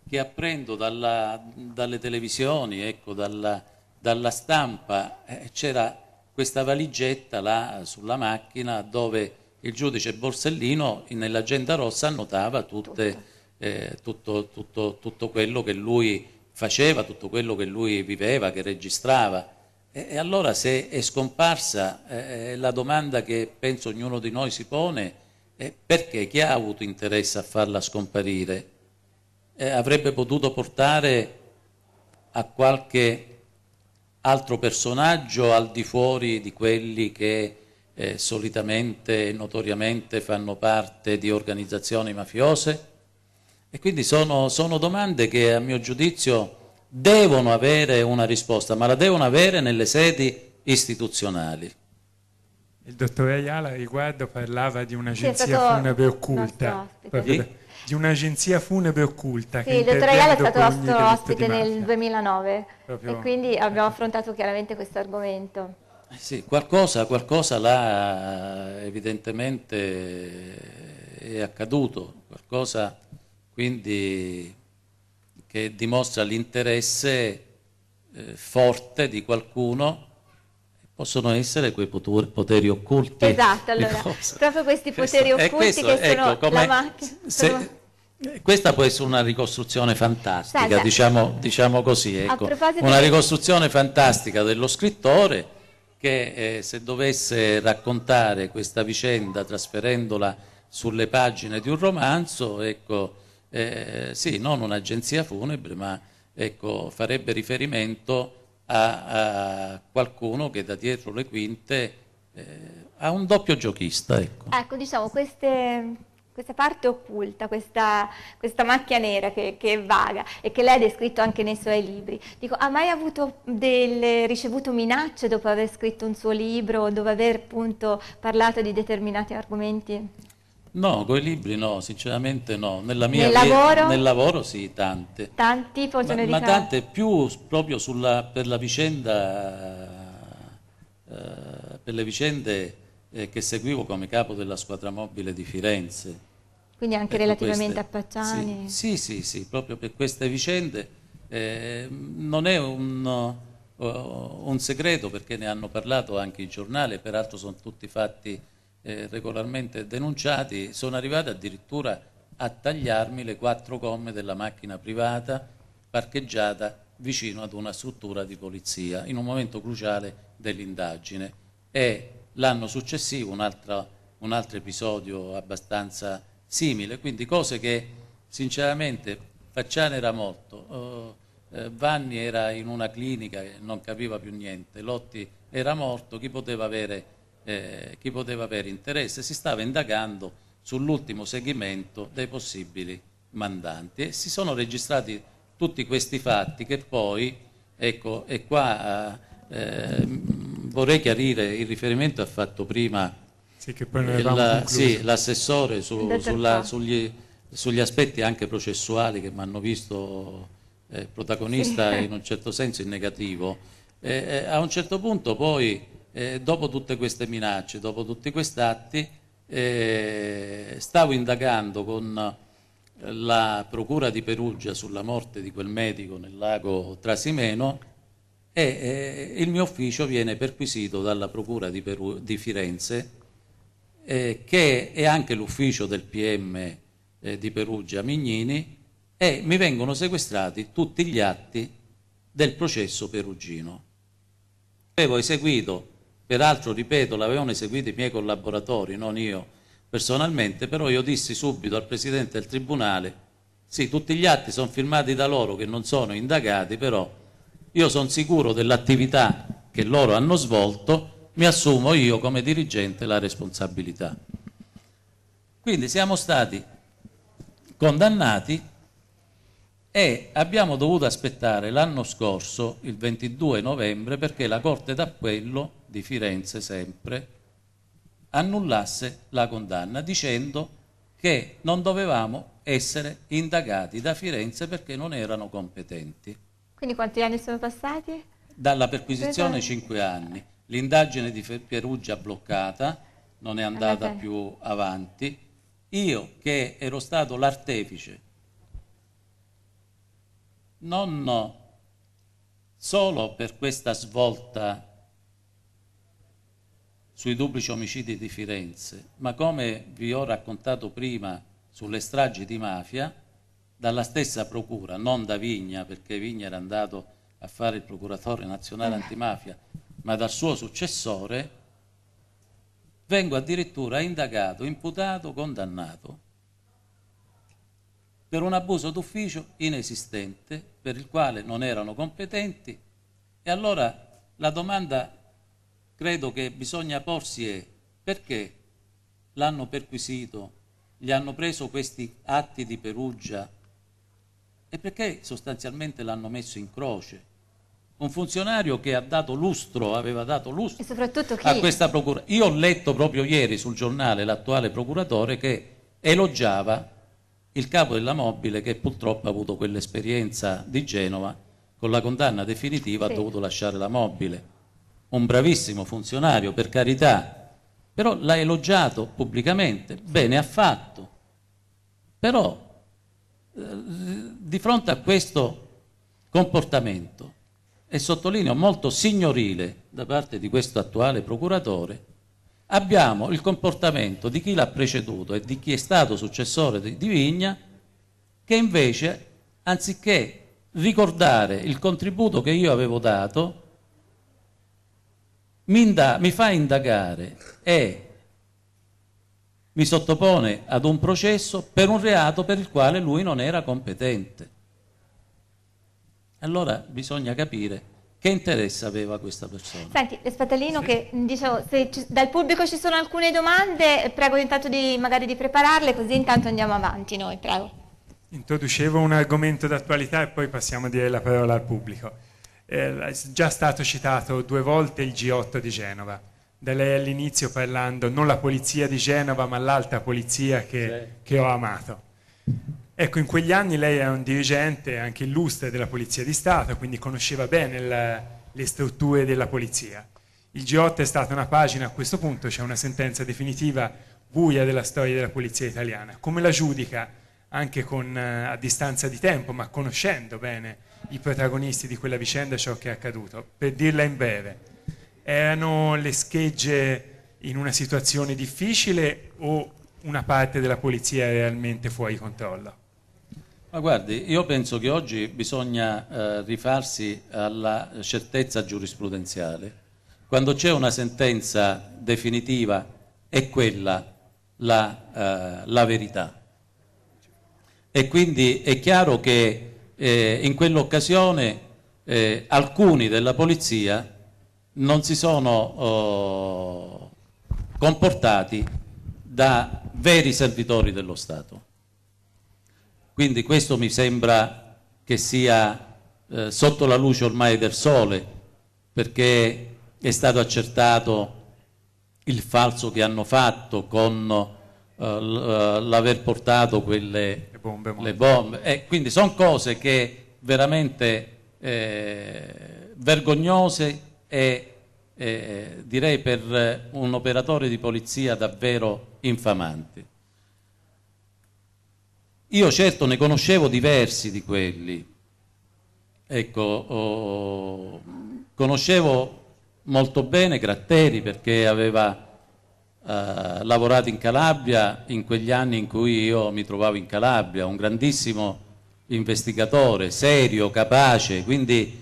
che apprendo dalla, dalle televisioni, ecco, dalla, dalla stampa, eh, c'era questa valigetta là sulla macchina dove il giudice Borsellino nell'agenda rossa annotava tutte, eh, tutto, tutto, tutto, quello che lui faceva, tutto quello che lui viveva, che registrava. E, e allora se è scomparsa eh, la domanda che penso ognuno di noi si pone è eh, perché chi ha avuto interesse a farla scomparire? eh, avrebbe potuto portare a qualche altro personaggio al di fuori di quelli che eh, solitamente e notoriamente fanno parte di organizzazioni mafiose? E quindi sono, sono domande che a mio giudizio devono avere una risposta, ma la devono avere nelle sedi istituzionali. Il dottore Ayala riguardo parlava di un'agenzia funebre occulta. Sì? di un'agenzia funebre occulta. Sì, il dottor Ayala è stato nostro ospite nel 2009 Proprio... e quindi ecco. abbiamo affrontato chiaramente questo argomento. Sì, qualcosa, qualcosa là evidentemente è accaduto, qualcosa quindi che dimostra l'interesse eh, forte di qualcuno possono essere quei poteri, occulti. Esatto, allora, proprio questi poteri questo, occulti questo, che ecco, sono come, la macchina. Eh, questa può essere una ricostruzione fantastica, sì, sì. Diciamo, diciamo, così, ecco. una ricostruzione fantastica dello scrittore che eh, se dovesse raccontare questa vicenda trasferendola sulle pagine di un romanzo, ecco, eh, sì, non un'agenzia funebre, ma ecco, farebbe riferimento a, a, qualcuno che da dietro le quinte eh, ha un doppio giochista. Ecco, ecco diciamo, queste questa parte occulta, questa, questa macchia nera che, che, vaga e che lei ha descritto anche nei suoi libri. Dico, ha mai delle, ricevuto minacce dopo aver scritto un suo libro, dopo aver appunto parlato di determinati argomenti? No, con i libri no, sinceramente no. Nella mia nel, lavoro? nel lavoro sì, tante. Tanti, ma, ma dico... tante più proprio sulla, per la vicenda, eh, per le vicende eh, che seguivo come capo della squadra mobile di Firenze. Quindi anche ecco relativamente queste. a Pacciani? Sì, sì, sì, proprio per queste vicende eh, non è un, uh, un, segreto perché ne hanno parlato anche i giornali, peraltro sono tutti fatti eh, regolarmente denunciati, sono arrivati addirittura a tagliarmi le quattro gomme della macchina privata parcheggiata vicino ad una struttura di polizia in un momento cruciale dell'indagine e l'anno successivo un altro, un altro episodio abbastanza simile, quindi cose che sinceramente Facciani era morto, eh, eh, Vanni era in una clinica e non capiva più niente, Lotti era morto, chi poteva avere, eh, chi poteva avere interesse? Si stava indagando sull'ultimo segmento dei possibili mandanti e si sono registrati tutti questi fatti che poi, ecco, e qua eh, eh vorrei chiarire il riferimento ha fatto prima sì, Il, sì l'assessore su, sulla, sugli, sugli, aspetti anche processuali che mi hanno visto eh, protagonista sì. in un certo senso in negativo. Eh, eh, a un certo punto poi, eh, dopo tutte queste minacce, dopo tutti questi atti, eh, stavo indagando con la procura di Perugia sulla morte di quel medico nel lago Trasimeno e eh, il mio ufficio viene perquisito dalla procura di, Peru, di Firenze eh, che è anche l'ufficio del PM eh, di Perugia Mignini e mi vengono sequestrati tutti gli atti del processo perugino. Avevo eseguito, peraltro ripeto, l'avevano eseguito i miei collaboratori, non io personalmente, però io dissi subito al Presidente del Tribunale, sì, tutti gli atti sono firmati da loro che non sono indagati, però io sono sicuro dell'attività che loro hanno svolto mi assumo io come dirigente la responsabilità. Quindi siamo stati condannati e abbiamo dovuto aspettare l'anno scorso, il 22 novembre, perché la Corte d'Appello di Firenze sempre annullasse la condanna dicendo che non dovevamo essere indagati da Firenze perché non erano competenti. Quindi quanti anni sono passati? Dalla perquisizione 5 anni l'indagine di Perugia bloccata, non è andata ah, più avanti, io che ero stato l'artefice non solo per questa svolta sui duplici omicidi di Firenze, ma come vi ho raccontato prima sulle stragi di mafia, dalla stessa procura, non da Vigna, perché Vigna era andato a fare il procuratore nazionale eh. antimafia, ma dal suo successore, vengo addirittura indagato, imputato, condannato per un abuso d'ufficio inesistente per il quale non erano competenti e allora la domanda credo che bisogna porsi è perché l'hanno perquisito, gli hanno preso questi atti di Perugia e perché sostanzialmente l'hanno messo in croce un funzionario che ha dato lustro, aveva dato lustro chi... a questa procura. Io ho letto proprio ieri sul giornale l'attuale procuratore che elogiava il capo della mobile che purtroppo ha avuto quell'esperienza di Genova, con la condanna definitiva sì. ha dovuto lasciare la mobile. Un bravissimo funzionario, per carità, però l'ha elogiato pubblicamente, bene ha fatto. Però eh, di fronte a questo comportamento e sottolineo molto signorile da parte di questo attuale procuratore, abbiamo il comportamento di chi l'ha preceduto e di chi è stato successore di Vigna, che invece, anziché ricordare il contributo che io avevo dato, mi, inda mi fa indagare e mi sottopone ad un processo per un reato per il quale lui non era competente. Allora bisogna capire che interesse aveva questa persona. Senti, Spatalino, sì. che diciamo, se ci, dal pubblico ci sono alcune domande, prego intanto di, magari di prepararle, così intanto andiamo avanti noi, prego. Introducevo un argomento d'attualità e poi passiamo a dire la parola al pubblico. Eh, è già stato citato due volte il G8 di Genova da lei all'inizio parlando non la polizia di Genova ma l'alta polizia che, sì. che, ho amato. Ecco, in quegli anni lei era un dirigente anche illustre della Polizia di Stato, quindi conosceva bene la, le strutture della Polizia. Il G8 è stata una pagina, a questo punto c'è una sentenza definitiva buia della storia della Polizia italiana. Come la giudica, anche con, eh, a distanza di tempo, ma conoscendo bene i protagonisti di quella vicenda, ciò che è accaduto? Per dirla in breve, erano le schegge in una situazione difficile o una parte della polizia realmente fuori controllo? Ma guardi, io penso che oggi bisogna eh, rifarsi alla certezza giurisprudenziale. Quando c'è una sentenza definitiva è quella la, eh, la verità. E quindi è chiaro che eh, in quell'occasione eh, alcuni della polizia non si sono oh, comportati da veri servitori dello Stato. Quindi questo mi sembra che sia eh, sotto la luce ormai del sole, perché è stato accertato il falso che hanno fatto con eh, eh, l'aver portato quelle le bombe, le bombe. Eh, quindi sono cose che veramente eh, vergognose e eh, direi per un operatore di polizia davvero infamanti io certo ne conoscevo diversi di quelli, ecco, oh, conoscevo molto bene Gratteri perché aveva eh, lavorato in Calabria in quegli anni in cui io mi trovavo in Calabria, un grandissimo investigatore, serio, capace, quindi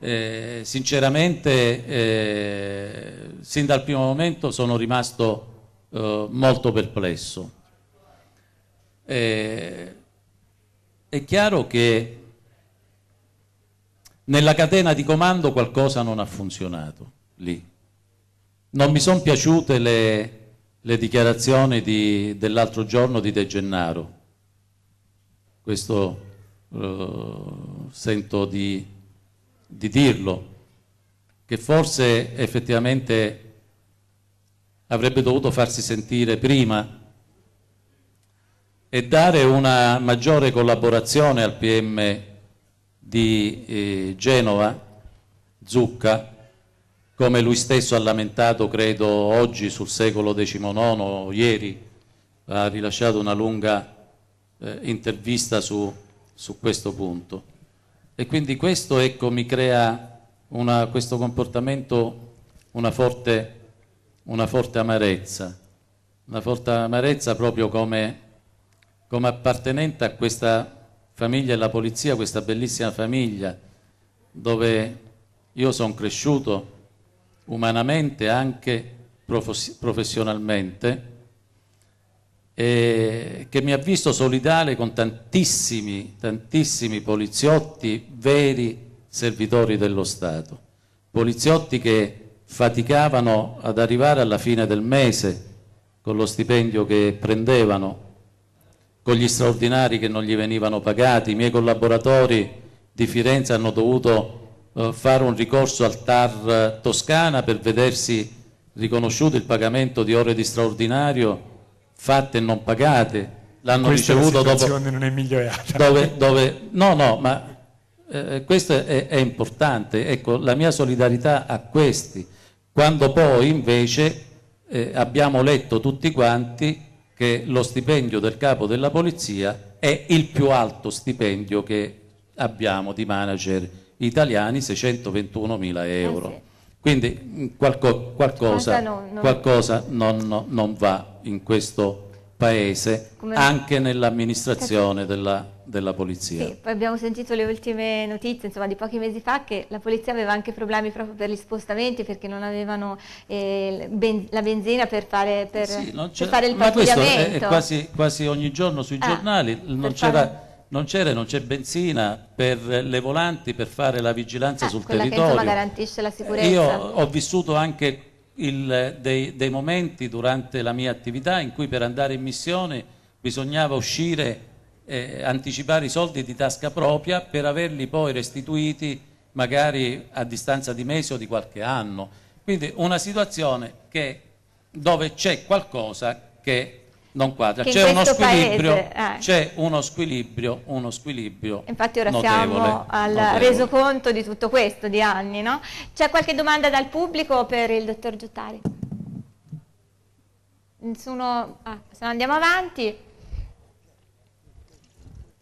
eh, sinceramente eh, sin dal primo momento sono rimasto eh, molto perplesso eh, è chiaro che nella catena di comando qualcosa non ha funzionato lì. Non mi sono piaciute le, le dichiarazioni di, dell'altro giorno di De Gennaro, questo eh, sento di, di dirlo, che forse effettivamente avrebbe dovuto farsi sentire prima e dare una maggiore collaborazione al PM di eh, Genova, Zucca, come lui stesso ha lamentato credo oggi sul secolo XIX, ieri ha rilasciato una lunga eh, intervista su, su, questo punto. E quindi questo ecco, mi crea una, questo comportamento una forte, una forte amarezza, una forte amarezza proprio come come appartenente a questa famiglia della polizia, questa bellissima famiglia dove io sono cresciuto umanamente anche professionalmente e che mi ha visto solidale con tantissimi, tantissimi poliziotti veri servitori dello Stato, poliziotti che faticavano ad arrivare alla fine del mese con lo stipendio che prendevano con gli straordinari che non gli venivano pagati, i miei collaboratori di Firenze hanno dovuto eh, fare un ricorso al TAR eh, Toscana per vedersi riconosciuto il pagamento di ore di straordinario fatte e non pagate. L'hanno ricevuto dopo... non è migliorata. Dove, dove, no, no, ma eh, questo è, è importante. Ecco, la mia solidarietà a questi. Quando poi invece eh, abbiamo letto tutti quanti che lo stipendio del capo della polizia è il più alto stipendio che abbiamo di manager italiani, 621 mila eh euro. Eh sì. Quindi mm, qualco, qualcosa, non, non... qualcosa non, non va in questo Paese Come... anche nell'amministrazione certo. della, della, polizia. Sì, poi abbiamo sentito le ultime notizie insomma, di pochi mesi fa che la polizia aveva anche problemi proprio per gli spostamenti perché non avevano eh, ben, la benzina per fare, per, sì, per fare il pattugliamento. È, è quasi, quasi, ogni giorno sui ah, giornali, non c'era non c'era e non c'è benzina per le volanti per fare la vigilanza eh, sul territorio. Che, insomma, garantisce la sicurezza. Io ho vissuto anche il, dei, dei, momenti durante la mia attività in cui per andare in missione bisognava uscire, eh, anticipare i soldi di tasca propria per averli poi restituiti magari a distanza di mesi o di qualche anno. Quindi una situazione che, dove c'è qualcosa che non quadra, c'è uno, paese, eh. c'è uno squilibrio, uno squilibrio, Infatti ora notevole, siamo al resoconto di tutto questo, di anni, no? C'è qualche domanda dal pubblico per il dottor Giuttari? Nessuno? Ah, se no andiamo avanti.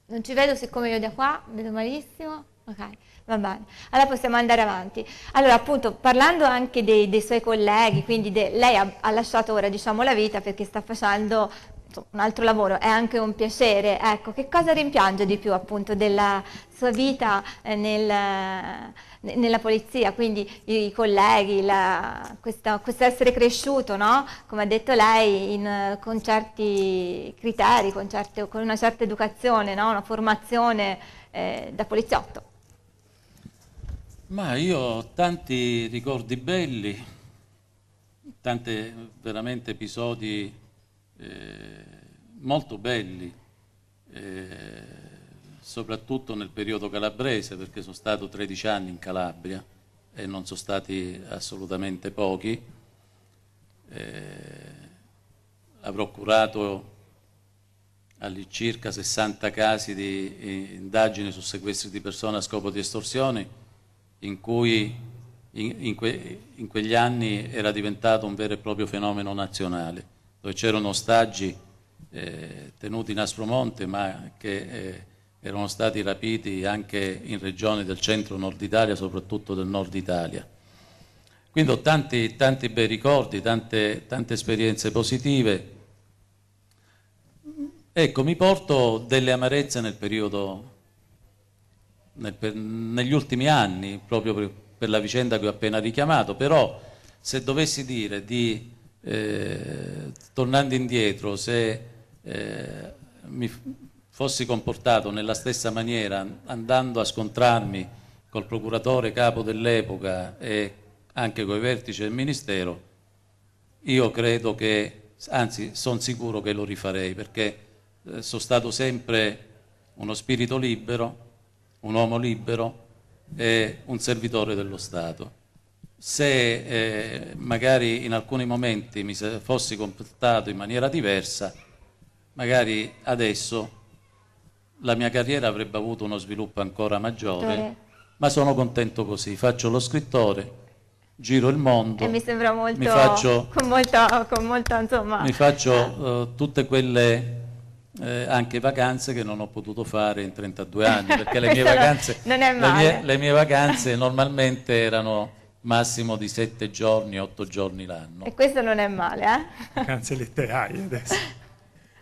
Non ci vedo siccome io da qua, vedo malissimo. Okay. Va bene, allora possiamo andare avanti. Allora, appunto, parlando anche dei, dei suoi colleghi, quindi de, lei ha, ha, lasciato ora diciamo, la vita perché sta facendo insomma, un altro lavoro, è anche un piacere. Ecco, che cosa rimpiange di più appunto della sua vita eh, nel, nella polizia? Quindi i, i colleghi, la, questo, questo, essere cresciuto, no? come ha detto lei, in, con certi criteri, con, certe, con, una certa educazione, no? una formazione eh, da poliziotto. Ma io ho tanti ricordi belli, tanti veramente episodi eh, molto belli, eh, soprattutto nel periodo calabrese, perché sono stato 13 anni in Calabria e non sono stati assolutamente pochi. Eh, avrò curato all'incirca 60 casi di eh, indagine su sequestri di persone a scopo di estorsioni in cui in, in, que, in quegli anni era diventato un vero e proprio fenomeno nazionale, dove c'erano ostaggi eh, tenuti in Aspromonte ma che eh, erano stati rapiti anche in regioni del centro-nord Italia, soprattutto del nord Italia. Quindi ho tanti, tanti bei ricordi, tante, tante esperienze positive. Ecco, mi porto delle amarezze nel periodo nel, per, negli ultimi anni, proprio per, per, la vicenda che ho appena richiamato, però se dovessi dire di, eh, tornando indietro, se eh, mi fossi comportato nella stessa maniera andando a scontrarmi col procuratore capo dell'epoca e anche coi vertici del Ministero, io credo che, anzi sono sicuro che lo rifarei perché eh, sono stato sempre uno spirito libero, un uomo libero e un servitore dello Stato. Se eh, magari in alcuni momenti mi fossi comportato in maniera diversa, magari adesso la mia carriera avrebbe avuto uno sviluppo ancora maggiore, eh. ma sono contento così, faccio lo scrittore, giro il mondo. E mi sembra molto, mi faccio, con molta, con molta insomma... Mi faccio uh, tutte quelle eh, anche vacanze che non ho potuto fare in 32 anni, perché le [laughs] mie, vacanze, le, mie, le mie vacanze normalmente erano massimo di 7 giorni, 8 giorni l'anno. E questo non è male, eh? Vacanze letterarie adesso.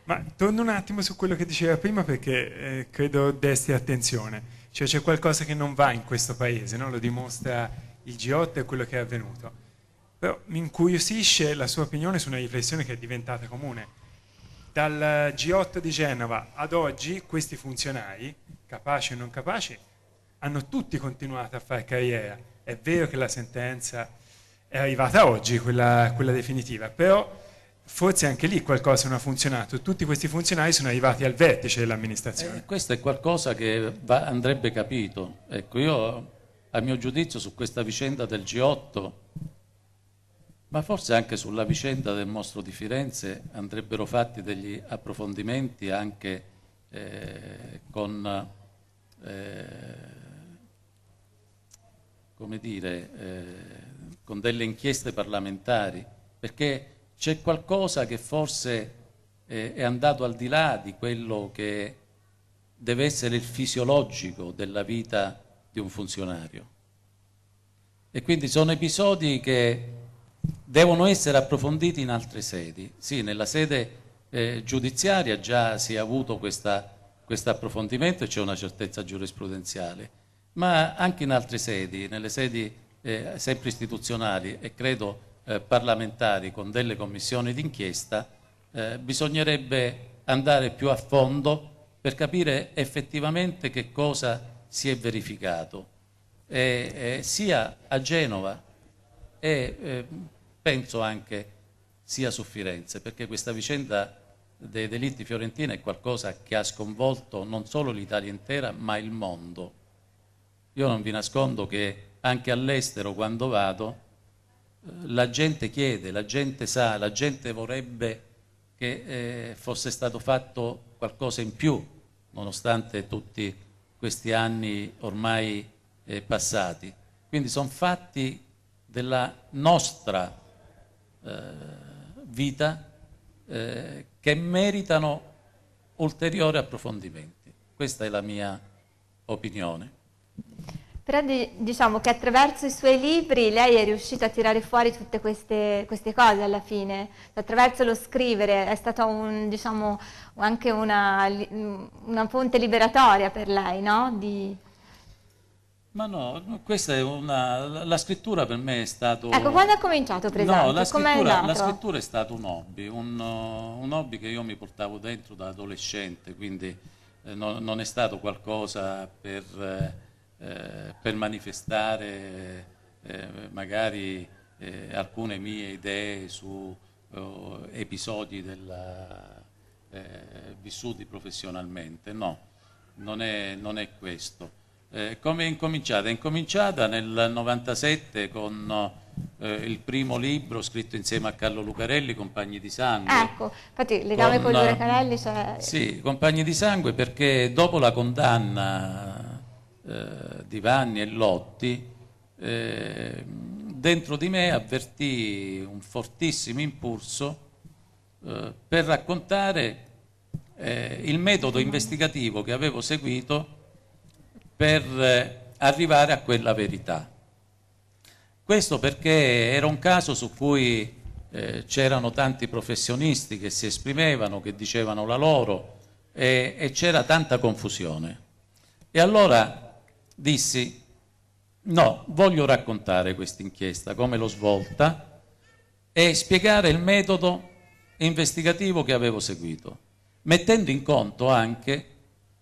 Ma torno un attimo su quello che diceva prima perché eh, credo desti attenzione. Cioè c'è qualcosa che non va in questo paese, no? lo dimostra il G8 e quello che è avvenuto. Però mi incuriosisce la sua opinione su una riflessione che è diventata comune dal G8 di Genova ad oggi questi funzionari, capaci o non capaci, hanno tutti continuato a fare carriera. È vero che la sentenza è arrivata oggi, quella, quella definitiva, però forse anche lì qualcosa non ha funzionato. Tutti questi funzionari sono arrivati al vertice dell'amministrazione. Eh, questo è qualcosa che va, andrebbe capito. Ecco, io a mio giudizio su questa vicenda del G8 ma forse anche sulla vicenda del mostro di Firenze andrebbero fatti degli approfondimenti anche eh, con, eh, dire, eh, con delle inchieste parlamentari, perché c'è qualcosa che forse eh, è andato al di là di quello che deve essere il fisiologico della vita di un funzionario. E quindi sono episodi che devono essere approfonditi in altre sedi. Sì, nella sede eh, giudiziaria già si è avuto questo approfondimento e c'è una certezza giurisprudenziale, ma anche in altre sedi, nelle sedi eh, sempre istituzionali e credo eh, parlamentari con delle commissioni d'inchiesta, eh, bisognerebbe andare più a fondo per capire effettivamente che cosa si è verificato, eh, sia a Genova e eh, penso anche sia su Firenze, perché questa vicenda dei delitti fiorentini è qualcosa che ha sconvolto non solo l'Italia intera, ma il mondo. Io non vi nascondo che anche all'estero, quando vado, eh, la gente chiede, la gente sa, la gente vorrebbe che eh, fosse stato fatto qualcosa in più, nonostante tutti questi anni ormai eh, passati. Quindi sono fatti della nostra eh, vita eh, che meritano ulteriori approfondimenti. Questa è la mia opinione. Però diciamo che attraverso i suoi libri lei è riuscita a tirare fuori tutte queste, queste cose alla fine, attraverso lo scrivere è stata un, diciamo, anche una, una, fonte liberatoria per lei, no? Di ma no, questa è una... la scrittura per me è stato... Ecco, quando ha cominciato per esempio? No, la scrittura, la scrittura è stato un hobby, un, uh, un, hobby che io mi portavo dentro da adolescente, quindi eh, no, non è stato qualcosa per, eh, eh per manifestare eh, magari eh, alcune mie idee su eh, episodi della, vissuti professionalmente, no, non è, non è questo. Eh, come è incominciata? È incominciata nel 97 con eh, il primo libro scritto insieme a Carlo Lucarelli, Compagni di Sangue. Ecco, infatti le dame con eh, Lucarelli sono... Sì, Compagni di Sangue perché dopo la condanna eh, di Vanni e Lotti, eh, dentro di me avvertì un fortissimo impulso eh, per raccontare il metodo investigativo che avevo seguito per eh, arrivare a quella verità. Questo perché era un caso su cui eh, c'erano tanti professionisti che si esprimevano, che dicevano la loro e, e c'era tanta confusione. E allora dissi, no, voglio raccontare questa inchiesta, come l'ho svolta e spiegare il metodo investigativo che avevo seguito, mettendo in conto anche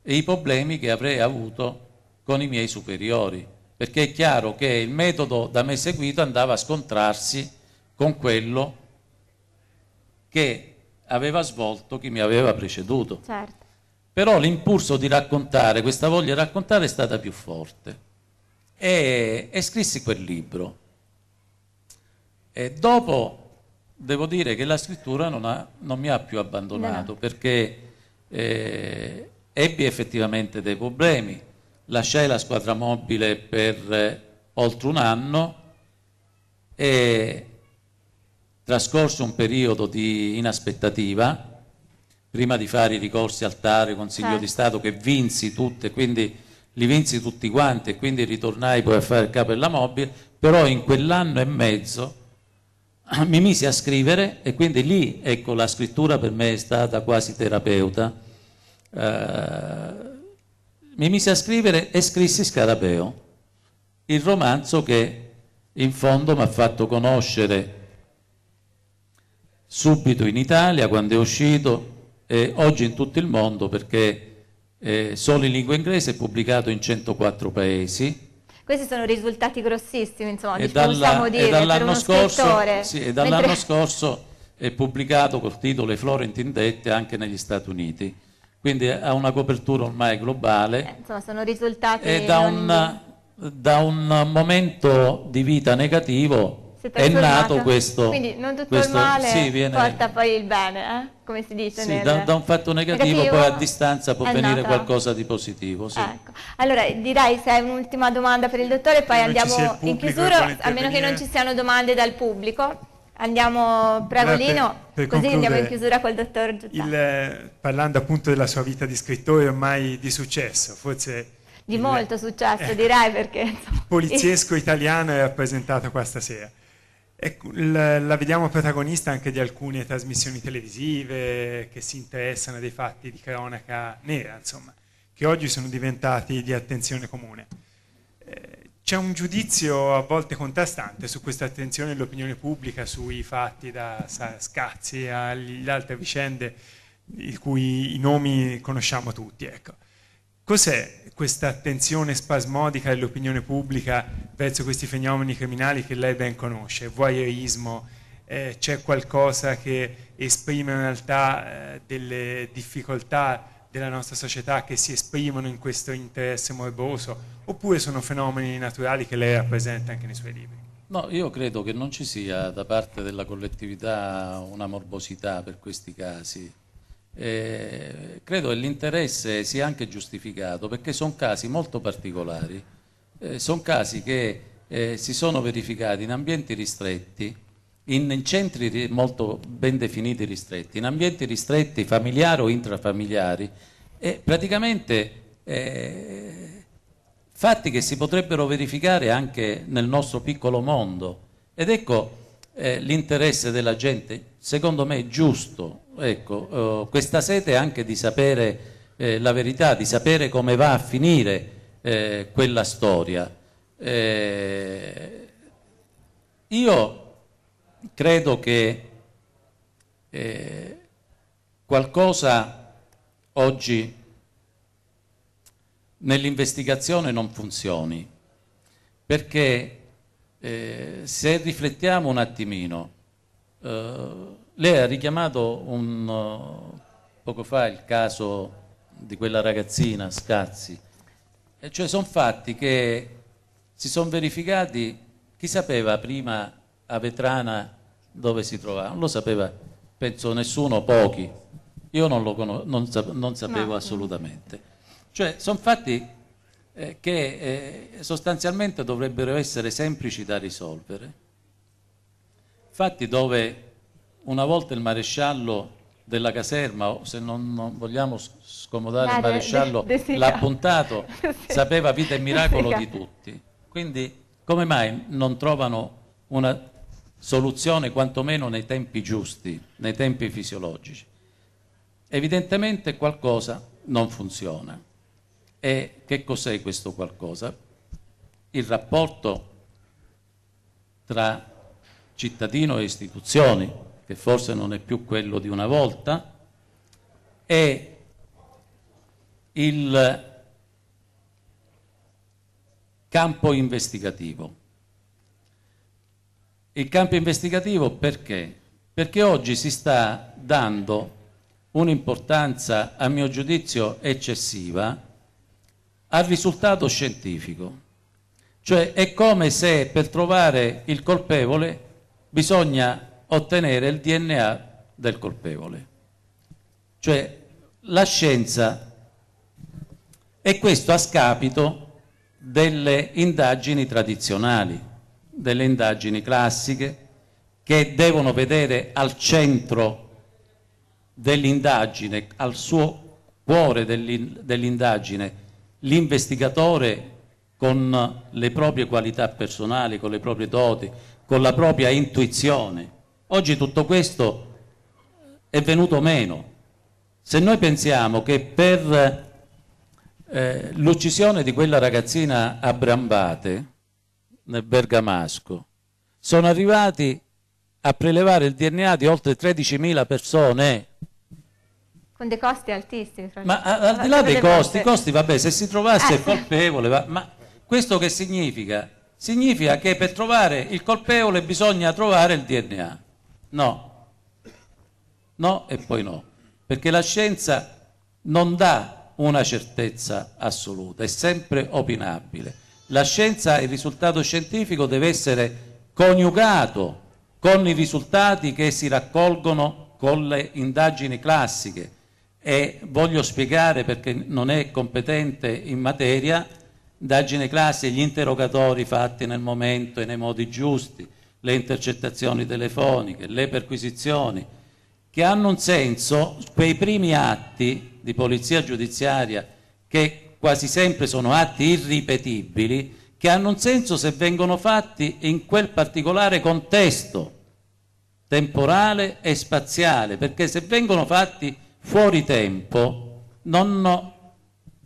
i problemi che avrei avuto con i miei superiori, perché è chiaro che il metodo da me seguito andava a scontrarsi con quello che aveva svolto chi mi aveva preceduto. Certo. Però l'impulso di raccontare, questa voglia di raccontare è stata più forte. E, e scrissi quel libro. E dopo devo dire che la scrittura non, ha, non mi ha più abbandonato no. perché eh, ebbi effettivamente dei problemi lasciai la squadra mobile per eh, oltre un anno e trascorso un periodo di inaspettativa, prima di fare i ricorsi altare, Consiglio certo. eh. di Stato, che vinsi tutte, quindi li vinsi tutti quanti e quindi ritornai poi a fare il capo della mobile, però in quell'anno e mezzo [clears throat] mi misi a scrivere e quindi lì, ecco, la scrittura per me è stata quasi terapeuta. Eh, mi misi a scrivere e scrissi Scarabeo, il romanzo che in fondo mi ha fatto conoscere subito in Italia quando è uscito e oggi in tutto il mondo perché eh, solo in lingua inglese è pubblicato in 104 paesi. Questi sono risultati grossissimi, insomma, e dalla, dire, e dall'anno scorso, sì, e dall'anno Mentre... scorso è pubblicato col titolo Le Florentine Dette anche negli Stati Uniti quindi ha una copertura ormai globale. Eh, insomma, sono risultati... E da, un, da un momento di vita negativo è nato questo. Quindi non tutto questo, il male sì, viene, porta poi il bene, eh? come si dice. Sì, nel, da, da, un fatto negativo, negativo, poi a distanza può venire nato. qualcosa di positivo. Sì. Ecco. Allora direi se hai un'ultima domanda per il dottore poi andiamo in chiusura, a meno che non ci siano domande dal pubblico. Andiamo, prego Lino, per, per così andiamo in chiusura col dottor Giuttà. Eh, parlando appunto della sua vita di scrittore ormai di successo, forse... Di il, molto successo eh, direi perché... Insomma, poliziesco italiano è rappresentato qua stasera. E, ecco, la, la vediamo protagonista anche di alcune trasmissioni televisive che si interessano dei fatti di cronaca nera, insomma, che oggi sono diventati di attenzione comune. Eh, c'è un giudizio a volte contrastante su questa attenzione dell'opinione pubblica, sui fatti da sa, Scazzi alle altre vicende, i cui i nomi conosciamo tutti. Ecco. Cos'è questa attenzione spasmodica dell'opinione pubblica verso questi fenomeni criminali che lei ben conosce? Voyeurismo, eh, c'è qualcosa che esprime in realtà eh, delle difficoltà della nostra società che si esprimono in questo interesse morboso oppure sono fenomeni naturali che lei rappresenta anche nei suoi libri? No, io credo che non ci sia da parte della collettività una morbosità per questi casi. Eh, credo che l'interesse sia anche giustificato perché sono casi molto particolari, eh, sono casi che eh, si sono verificati in ambienti ristretti, in centri molto ben definiti ristretti, in ambienti ristretti familiari o intrafamiliari, e praticamente eh, fatti che si potrebbero verificare anche nel nostro piccolo mondo. Ed ecco eh, l'interesse della gente, secondo me è giusto, ecco, eh, questa sete anche di sapere eh, la verità, di sapere come va a finire eh, quella storia. Eh, io credo che eh, qualcosa oggi nell'investigazione non funzioni, perché eh, se riflettiamo un attimino, eh, lei ha richiamato un, eh, poco fa il caso di quella ragazzina Scazzi, e cioè sono fatti che si sono verificati, chi sapeva prima a Vetrana dove si trovava, non lo sapeva, penso nessuno, pochi, io non lo conosco, non, sap non, sapevo no. assolutamente. Cioè, sono fatti eh, che eh, sostanzialmente dovrebbero essere semplici da risolvere, fatti dove una volta il maresciallo della caserma, se non, non vogliamo scomodare ah, il maresciallo, [laughs] l'ha appuntato, [laughs] sapeva vita e miracolo di tutti. Quindi come mai non trovano una soluzione quantomeno nei tempi giusti, nei tempi fisiologici. Evidentemente qualcosa non funziona. E che cos'è questo qualcosa? Il rapporto tra cittadino e istituzioni, che forse non è più quello di una volta, e il campo investigativo. Il campo investigativo perché? Perché oggi si sta dando un'importanza, a mio giudizio, eccessiva al risultato scientifico. Cioè è come se per trovare il colpevole bisogna ottenere il DNA del colpevole. Cioè la scienza e questo a scapito delle indagini tradizionali delle indagini classiche che devono vedere al centro dell'indagine, al suo cuore dell'indagine, l'investigatore con le proprie qualità personali, con le proprie doti, con la propria intuizione. Oggi tutto questo è venuto meno. Se noi pensiamo che per eh, l'uccisione di quella ragazzina a Brambate nel Bergamasco. Sono arrivati a prelevare il DNA di oltre 13.000 persone. Con dei costi altissimi. Ma al di là dei costi, costi, vabbè, se si trovasse eh. colpevole, va, ma questo che significa? Significa che per trovare il colpevole bisogna trovare il DNA. No, no e poi no, perché la scienza non dà una certezza assoluta, è sempre opinabile la scienza, il risultato scientifico deve essere coniugato con i risultati che si raccolgono con le indagini classiche e voglio spiegare perché non è competente in materia indagini classiche, gli interrogatori fatti nel momento e nei modi giusti, le intercettazioni telefoniche, le perquisizioni, che hanno un senso quei primi atti di polizia giudiziaria che quasi sempre sono atti irripetibili che hanno un senso se vengono fatti in quel particolare contesto temporale e spaziale, perché se vengono fatti fuori tempo non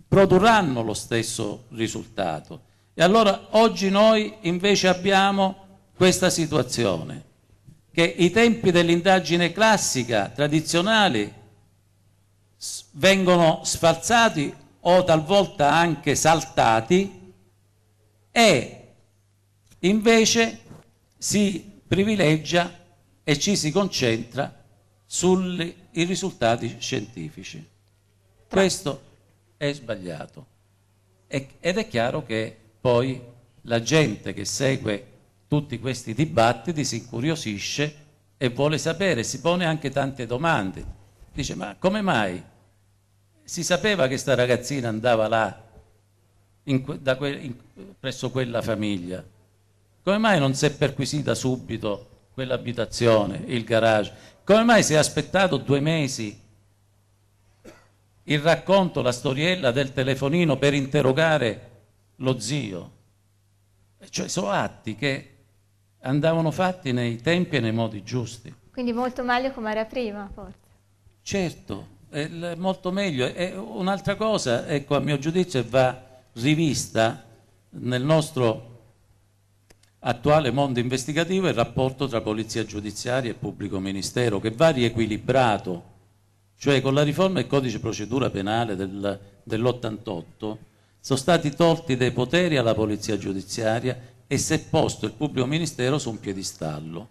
produrranno lo stesso risultato. E allora oggi noi invece abbiamo questa situazione, che i tempi dell'indagine classica, tradizionali, vengono sfalzati o talvolta anche saltati e invece si privilegia e ci si concentra sui risultati scientifici. Questo è sbagliato ed è chiaro che poi la gente che segue tutti questi dibattiti si incuriosisce e vuole sapere, si pone anche tante domande. Dice ma come mai si sapeva che sta ragazzina andava là, in, que, in, presso quella famiglia. Come mai non si è perquisita subito quell'abitazione, il garage? Come mai si è aspettato due mesi il racconto, la storiella del telefonino per interrogare lo zio? Cioè sono atti che andavano fatti nei tempi e nei modi giusti. Quindi molto meglio come era prima, forse. Certo eh, molto meglio. E un'altra cosa, ecco, a mio giudizio, va rivista nel nostro attuale mondo investigativo il rapporto tra polizia giudiziaria e pubblico ministero che va riequilibrato, cioè con la riforma del codice procedura penale del, dell'88 sono stati tolti dei poteri alla polizia giudiziaria e si è posto il pubblico ministero su un piedistallo.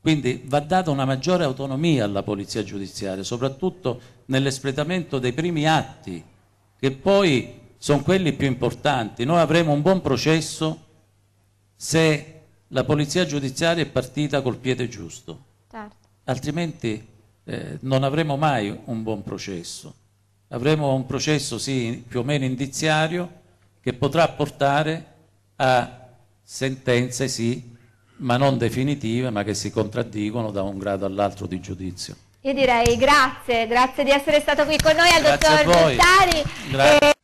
Quindi va data una maggiore autonomia alla polizia giudiziaria, soprattutto nell'espletamento dei primi atti, che poi sono quelli più importanti. Noi avremo un buon processo se la polizia giudiziaria è partita col piede giusto, certo. altrimenti eh, non avremo mai un buon processo. Avremo un processo sì, più o meno indiziario che potrà portare a sentenze sì, ma non definitive, ma che si contraddicono da un grado all'altro di giudizio. Io direi grazie, grazie di essere stato qui con noi al grazie dottor Guttari.